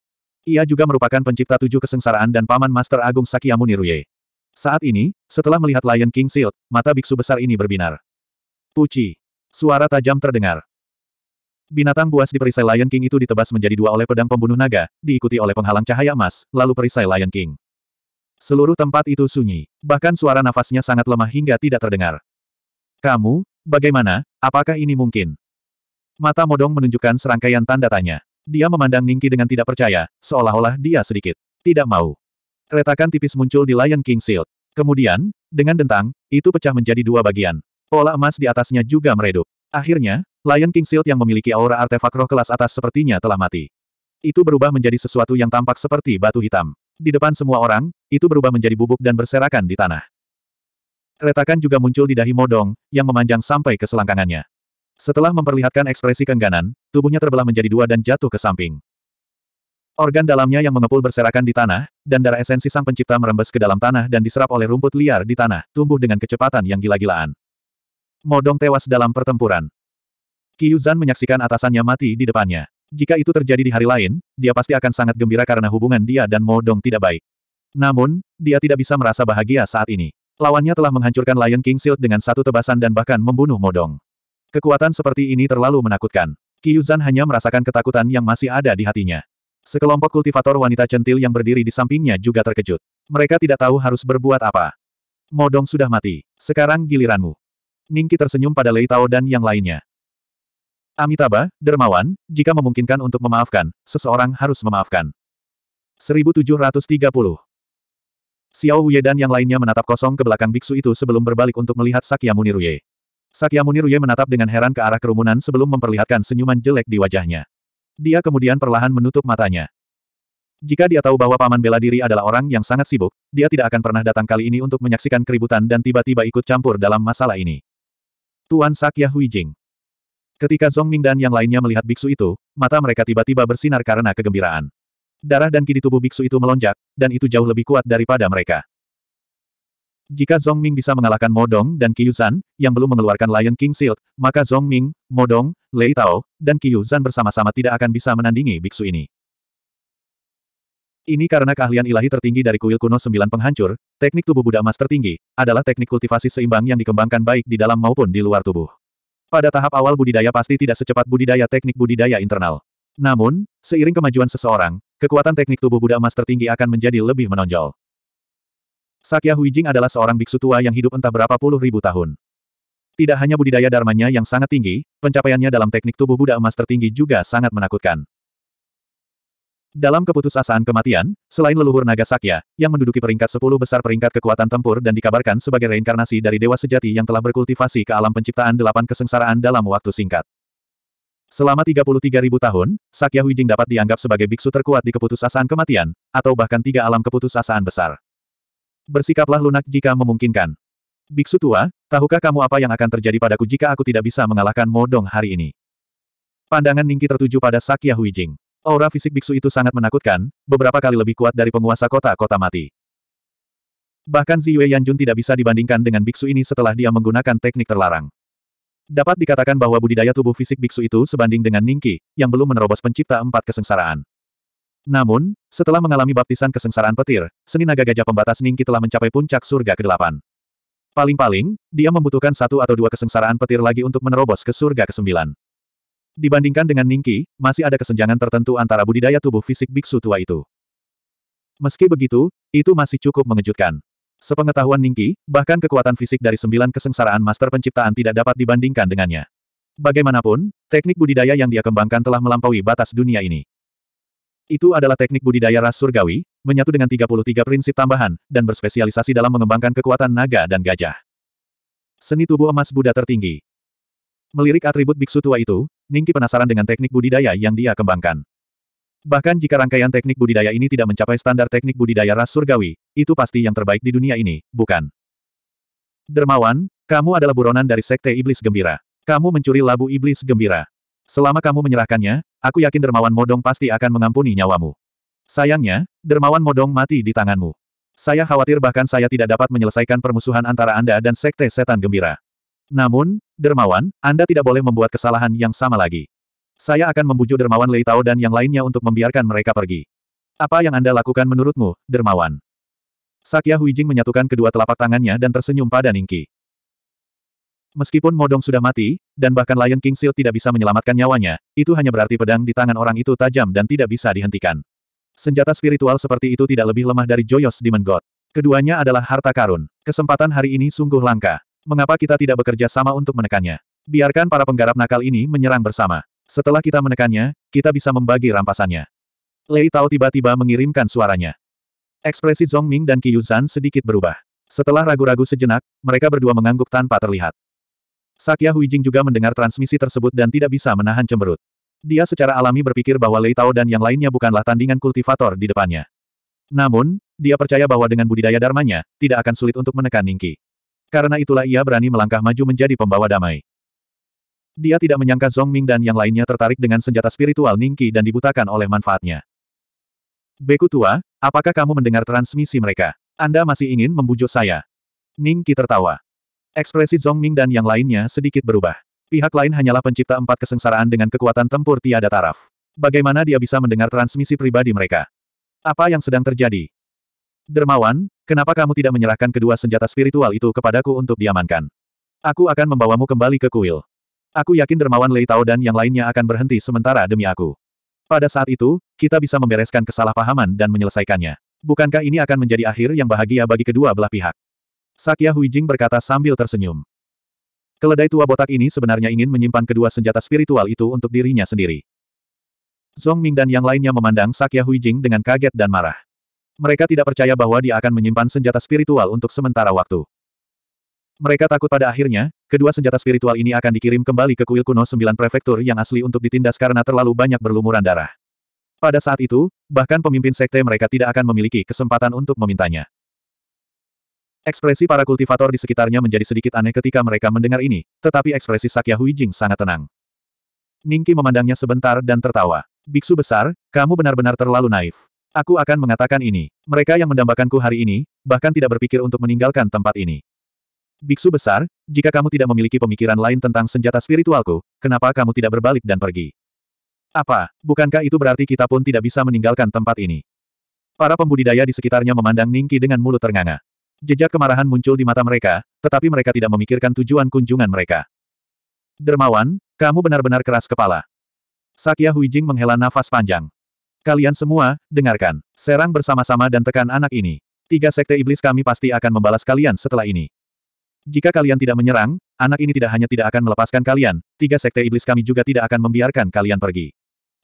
Ia juga merupakan pencipta tujuh kesengsaraan dan paman Master Agung Sakyamuni Ruye. Saat ini, setelah melihat Lion King Shield, mata biksu besar ini berbinar. Puci. Suara tajam terdengar. Binatang buas di perisai Lion King itu ditebas menjadi dua oleh pedang pembunuh naga, diikuti oleh penghalang cahaya emas, lalu perisai Lion King. Seluruh tempat itu sunyi, bahkan suara nafasnya sangat lemah hingga tidak terdengar. Kamu, bagaimana, apakah ini mungkin? Mata Modong menunjukkan serangkaian tanda tanya. Dia memandang Ningki dengan tidak percaya, seolah-olah dia sedikit. Tidak mau. Retakan tipis muncul di Lion King Shield. Kemudian, dengan dentang, itu pecah menjadi dua bagian. Pola emas di atasnya juga meredup. Akhirnya, Lion King Shield yang memiliki aura artefak roh kelas atas sepertinya telah mati. Itu berubah menjadi sesuatu yang tampak seperti batu hitam. Di depan semua orang, itu berubah menjadi bubuk dan berserakan di tanah. Retakan juga muncul di dahi Modong, yang memanjang sampai ke selangkangannya. Setelah memperlihatkan ekspresi kengganan, tubuhnya terbelah menjadi dua dan jatuh ke samping. Organ dalamnya yang mengepul berserakan di tanah, dan darah esensi sang pencipta merembes ke dalam tanah dan diserap oleh rumput liar di tanah, tumbuh dengan kecepatan yang gila-gilaan. Modong tewas dalam pertempuran. Kiyuzan menyaksikan atasannya mati di depannya. Jika itu terjadi di hari lain, dia pasti akan sangat gembira karena hubungan dia dan Modong tidak baik. Namun, dia tidak bisa merasa bahagia saat ini. Lawannya telah menghancurkan Lion King Shield dengan satu tebasan dan bahkan membunuh Modong. Kekuatan seperti ini terlalu menakutkan. Kiyuzan hanya merasakan ketakutan yang masih ada di hatinya. Sekelompok kultivator wanita centil yang berdiri di sampingnya juga terkejut. Mereka tidak tahu harus berbuat apa. Modong sudah mati. Sekarang giliranmu. Ningki tersenyum pada Lei Tao dan yang lainnya. Amitabha, dermawan, jika memungkinkan untuk memaafkan, seseorang harus memaafkan. 1730 Xiao Wuye dan yang lainnya menatap kosong ke belakang biksu itu sebelum berbalik untuk melihat Sakyamuni Ruye. Sakyamuni Ruye menatap dengan heran ke arah kerumunan sebelum memperlihatkan senyuman jelek di wajahnya. Dia kemudian perlahan menutup matanya. Jika dia tahu bahwa paman bela diri adalah orang yang sangat sibuk, dia tidak akan pernah datang kali ini untuk menyaksikan keributan dan tiba-tiba ikut campur dalam masalah ini. Tuan Sakya Hui Jing. Ketika Zongming dan yang lainnya melihat biksu itu, mata mereka tiba-tiba bersinar karena kegembiraan. Darah dan kidi tubuh biksu itu melonjak, dan itu jauh lebih kuat daripada mereka. Jika Zhong Ming bisa mengalahkan Modong dan Qiyuzan, yang belum mengeluarkan Lion King Shield, maka Zhong Ming, Modong, Lei Tao, dan Qiyuzan bersama-sama tidak akan bisa menandingi biksu ini. Ini karena keahlian ilahi tertinggi dari kuil kuno sembilan penghancur, teknik tubuh Buddha emas tertinggi, adalah teknik kultivasi seimbang yang dikembangkan baik di dalam maupun di luar tubuh. Pada tahap awal budidaya pasti tidak secepat budidaya teknik budidaya internal. Namun, seiring kemajuan seseorang, kekuatan teknik tubuh Buddha emas tertinggi akan menjadi lebih menonjol. Sakya Huijing adalah seorang biksu tua yang hidup entah berapa puluh ribu tahun. Tidak hanya budidaya dharmanya yang sangat tinggi, pencapaiannya dalam teknik tubuh Buddha emas tertinggi juga sangat menakutkan. Dalam keputusasaan kematian, selain leluhur naga Sakya, yang menduduki peringkat sepuluh besar peringkat kekuatan tempur dan dikabarkan sebagai reinkarnasi dari dewa sejati yang telah berkultivasi ke alam penciptaan delapan kesengsaraan dalam waktu singkat. Selama ribu tahun, Sakya Huijing dapat dianggap sebagai biksu terkuat di keputusasaan kematian, atau bahkan tiga alam keputusasaan besar. Bersikaplah lunak jika memungkinkan. Biksu tua, tahukah kamu apa yang akan terjadi padaku jika aku tidak bisa mengalahkan Modong hari ini? Pandangan Ningki tertuju pada Sakya Huijing. Aura fisik biksu itu sangat menakutkan, beberapa kali lebih kuat dari penguasa kota-kota mati. Bahkan Ziyue Yanjun tidak bisa dibandingkan dengan biksu ini setelah dia menggunakan teknik terlarang. Dapat dikatakan bahwa budidaya tubuh fisik biksu itu sebanding dengan Ningki, yang belum menerobos pencipta empat kesengsaraan. Namun, setelah mengalami baptisan kesengsaraan petir, seni naga gajah pembatas Ningki telah mencapai puncak surga ke-8. Paling-paling, dia membutuhkan satu atau dua kesengsaraan petir lagi untuk menerobos ke surga ke-9. Dibandingkan dengan Ningki, masih ada kesenjangan tertentu antara budidaya tubuh fisik biksu tua itu. Meski begitu, itu masih cukup mengejutkan. Sepengetahuan Ningki, bahkan kekuatan fisik dari sembilan kesengsaraan master penciptaan tidak dapat dibandingkan dengannya. Bagaimanapun, teknik budidaya yang dia kembangkan telah melampaui batas dunia ini. Itu adalah teknik budidaya ras surgawi, menyatu dengan 33 prinsip tambahan, dan berspesialisasi dalam mengembangkan kekuatan naga dan gajah. Seni tubuh emas Buddha tertinggi. Melirik atribut biksu tua itu, Ningki penasaran dengan teknik budidaya yang dia kembangkan. Bahkan jika rangkaian teknik budidaya ini tidak mencapai standar teknik budidaya ras surgawi, itu pasti yang terbaik di dunia ini, bukan? Dermawan, kamu adalah buronan dari Sekte Iblis Gembira. Kamu mencuri labu Iblis Gembira. Selama kamu menyerahkannya, aku yakin dermawan Modong pasti akan mengampuni nyawamu. Sayangnya, dermawan Modong mati di tanganmu. Saya khawatir bahkan saya tidak dapat menyelesaikan permusuhan antara Anda dan Sekte Setan Gembira. Namun, dermawan, Anda tidak boleh membuat kesalahan yang sama lagi. Saya akan membujuk dermawan Lei Tao dan yang lainnya untuk membiarkan mereka pergi. Apa yang Anda lakukan menurutmu, dermawan? Sakya Huijing menyatukan kedua telapak tangannya dan tersenyum pada Ningki. Meskipun Modong sudah mati, dan bahkan Lion King Seal tidak bisa menyelamatkan nyawanya, itu hanya berarti pedang di tangan orang itu tajam dan tidak bisa dihentikan. Senjata spiritual seperti itu tidak lebih lemah dari Joyous Demon God. Keduanya adalah harta karun. Kesempatan hari ini sungguh langka. Mengapa kita tidak bekerja sama untuk menekannya? Biarkan para penggarap nakal ini menyerang bersama. Setelah kita menekannya, kita bisa membagi rampasannya. Lei Tao tiba-tiba mengirimkan suaranya. Ekspresi Zhong Ming dan Qiyuzan sedikit berubah. Setelah ragu-ragu sejenak, mereka berdua mengangguk tanpa terlihat. Sakya Huijing juga mendengar transmisi tersebut dan tidak bisa menahan cemberut. Dia secara alami berpikir bahwa Lei Tao dan yang lainnya bukanlah tandingan kultivator di depannya. Namun, dia percaya bahwa dengan budidaya dharmanya, tidak akan sulit untuk menekan Ningki. Karena itulah ia berani melangkah maju menjadi pembawa damai. Dia tidak menyangka Zhong Ming dan yang lainnya tertarik dengan senjata spiritual Ningki dan dibutakan oleh manfaatnya. Beku tua, apakah kamu mendengar transmisi mereka? Anda masih ingin membujuk saya? Ningki tertawa. Ekspresi Zhong Ming dan yang lainnya sedikit berubah. Pihak lain hanyalah pencipta empat kesengsaraan dengan kekuatan tempur tiada taraf. Bagaimana dia bisa mendengar transmisi pribadi mereka? Apa yang sedang terjadi? Dermawan, kenapa kamu tidak menyerahkan kedua senjata spiritual itu kepadaku untuk diamankan? Aku akan membawamu kembali ke kuil. Aku yakin Dermawan Lei Tao dan yang lainnya akan berhenti sementara demi aku. Pada saat itu, kita bisa membereskan kesalahpahaman dan menyelesaikannya. Bukankah ini akan menjadi akhir yang bahagia bagi kedua belah pihak? Sakya Huijing berkata sambil tersenyum. Keledai tua botak ini sebenarnya ingin menyimpan kedua senjata spiritual itu untuk dirinya sendiri. Zong Ming dan yang lainnya memandang Sakya Huijing dengan kaget dan marah. Mereka tidak percaya bahwa dia akan menyimpan senjata spiritual untuk sementara waktu. Mereka takut pada akhirnya, kedua senjata spiritual ini akan dikirim kembali ke kuil kuno sembilan prefektur yang asli untuk ditindas karena terlalu banyak berlumuran darah. Pada saat itu, bahkan pemimpin sekte mereka tidak akan memiliki kesempatan untuk memintanya. Ekspresi para kultivator di sekitarnya menjadi sedikit aneh ketika mereka mendengar ini, tetapi ekspresi Sakya Hui Jing sangat tenang. Ningki memandangnya sebentar dan tertawa. Biksu besar, kamu benar-benar terlalu naif. Aku akan mengatakan ini. Mereka yang mendambakanku hari ini, bahkan tidak berpikir untuk meninggalkan tempat ini. Biksu besar, jika kamu tidak memiliki pemikiran lain tentang senjata spiritualku, kenapa kamu tidak berbalik dan pergi? Apa, bukankah itu berarti kita pun tidak bisa meninggalkan tempat ini? Para pembudidaya di sekitarnya memandang Ningki dengan mulut ternganga. Jejak kemarahan muncul di mata mereka, tetapi mereka tidak memikirkan tujuan kunjungan mereka. Dermawan, kamu benar-benar keras kepala. Sakya Huijing menghela nafas panjang. Kalian semua, dengarkan. Serang bersama-sama dan tekan anak ini. Tiga sekte iblis kami pasti akan membalas kalian setelah ini. Jika kalian tidak menyerang, anak ini tidak hanya tidak akan melepaskan kalian, tiga sekte iblis kami juga tidak akan membiarkan kalian pergi.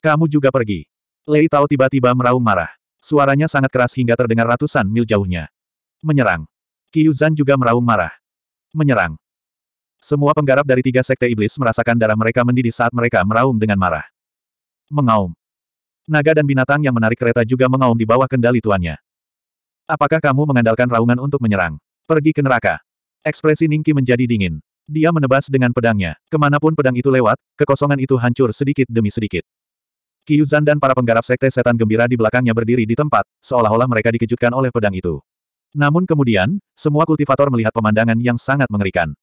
Kamu juga pergi. Lei Tao tiba-tiba meraung marah. Suaranya sangat keras hingga terdengar ratusan mil jauhnya. Menyerang. Qiyuzan juga meraung marah. Menyerang. Semua penggarap dari tiga sekte iblis merasakan darah mereka mendidih saat mereka meraung dengan marah. Mengaum. Naga dan binatang yang menarik kereta juga mengaum di bawah kendali tuannya. Apakah kamu mengandalkan raungan untuk menyerang? Pergi ke neraka. Ekspresi Ningki menjadi dingin. Dia menebas dengan pedangnya. Kemanapun pedang itu lewat, kekosongan itu hancur sedikit demi sedikit. Kiyuzan dan para penggarap sekte setan gembira di belakangnya berdiri di tempat, seolah-olah mereka dikejutkan oleh pedang itu. Namun kemudian, semua kultivator melihat pemandangan yang sangat mengerikan.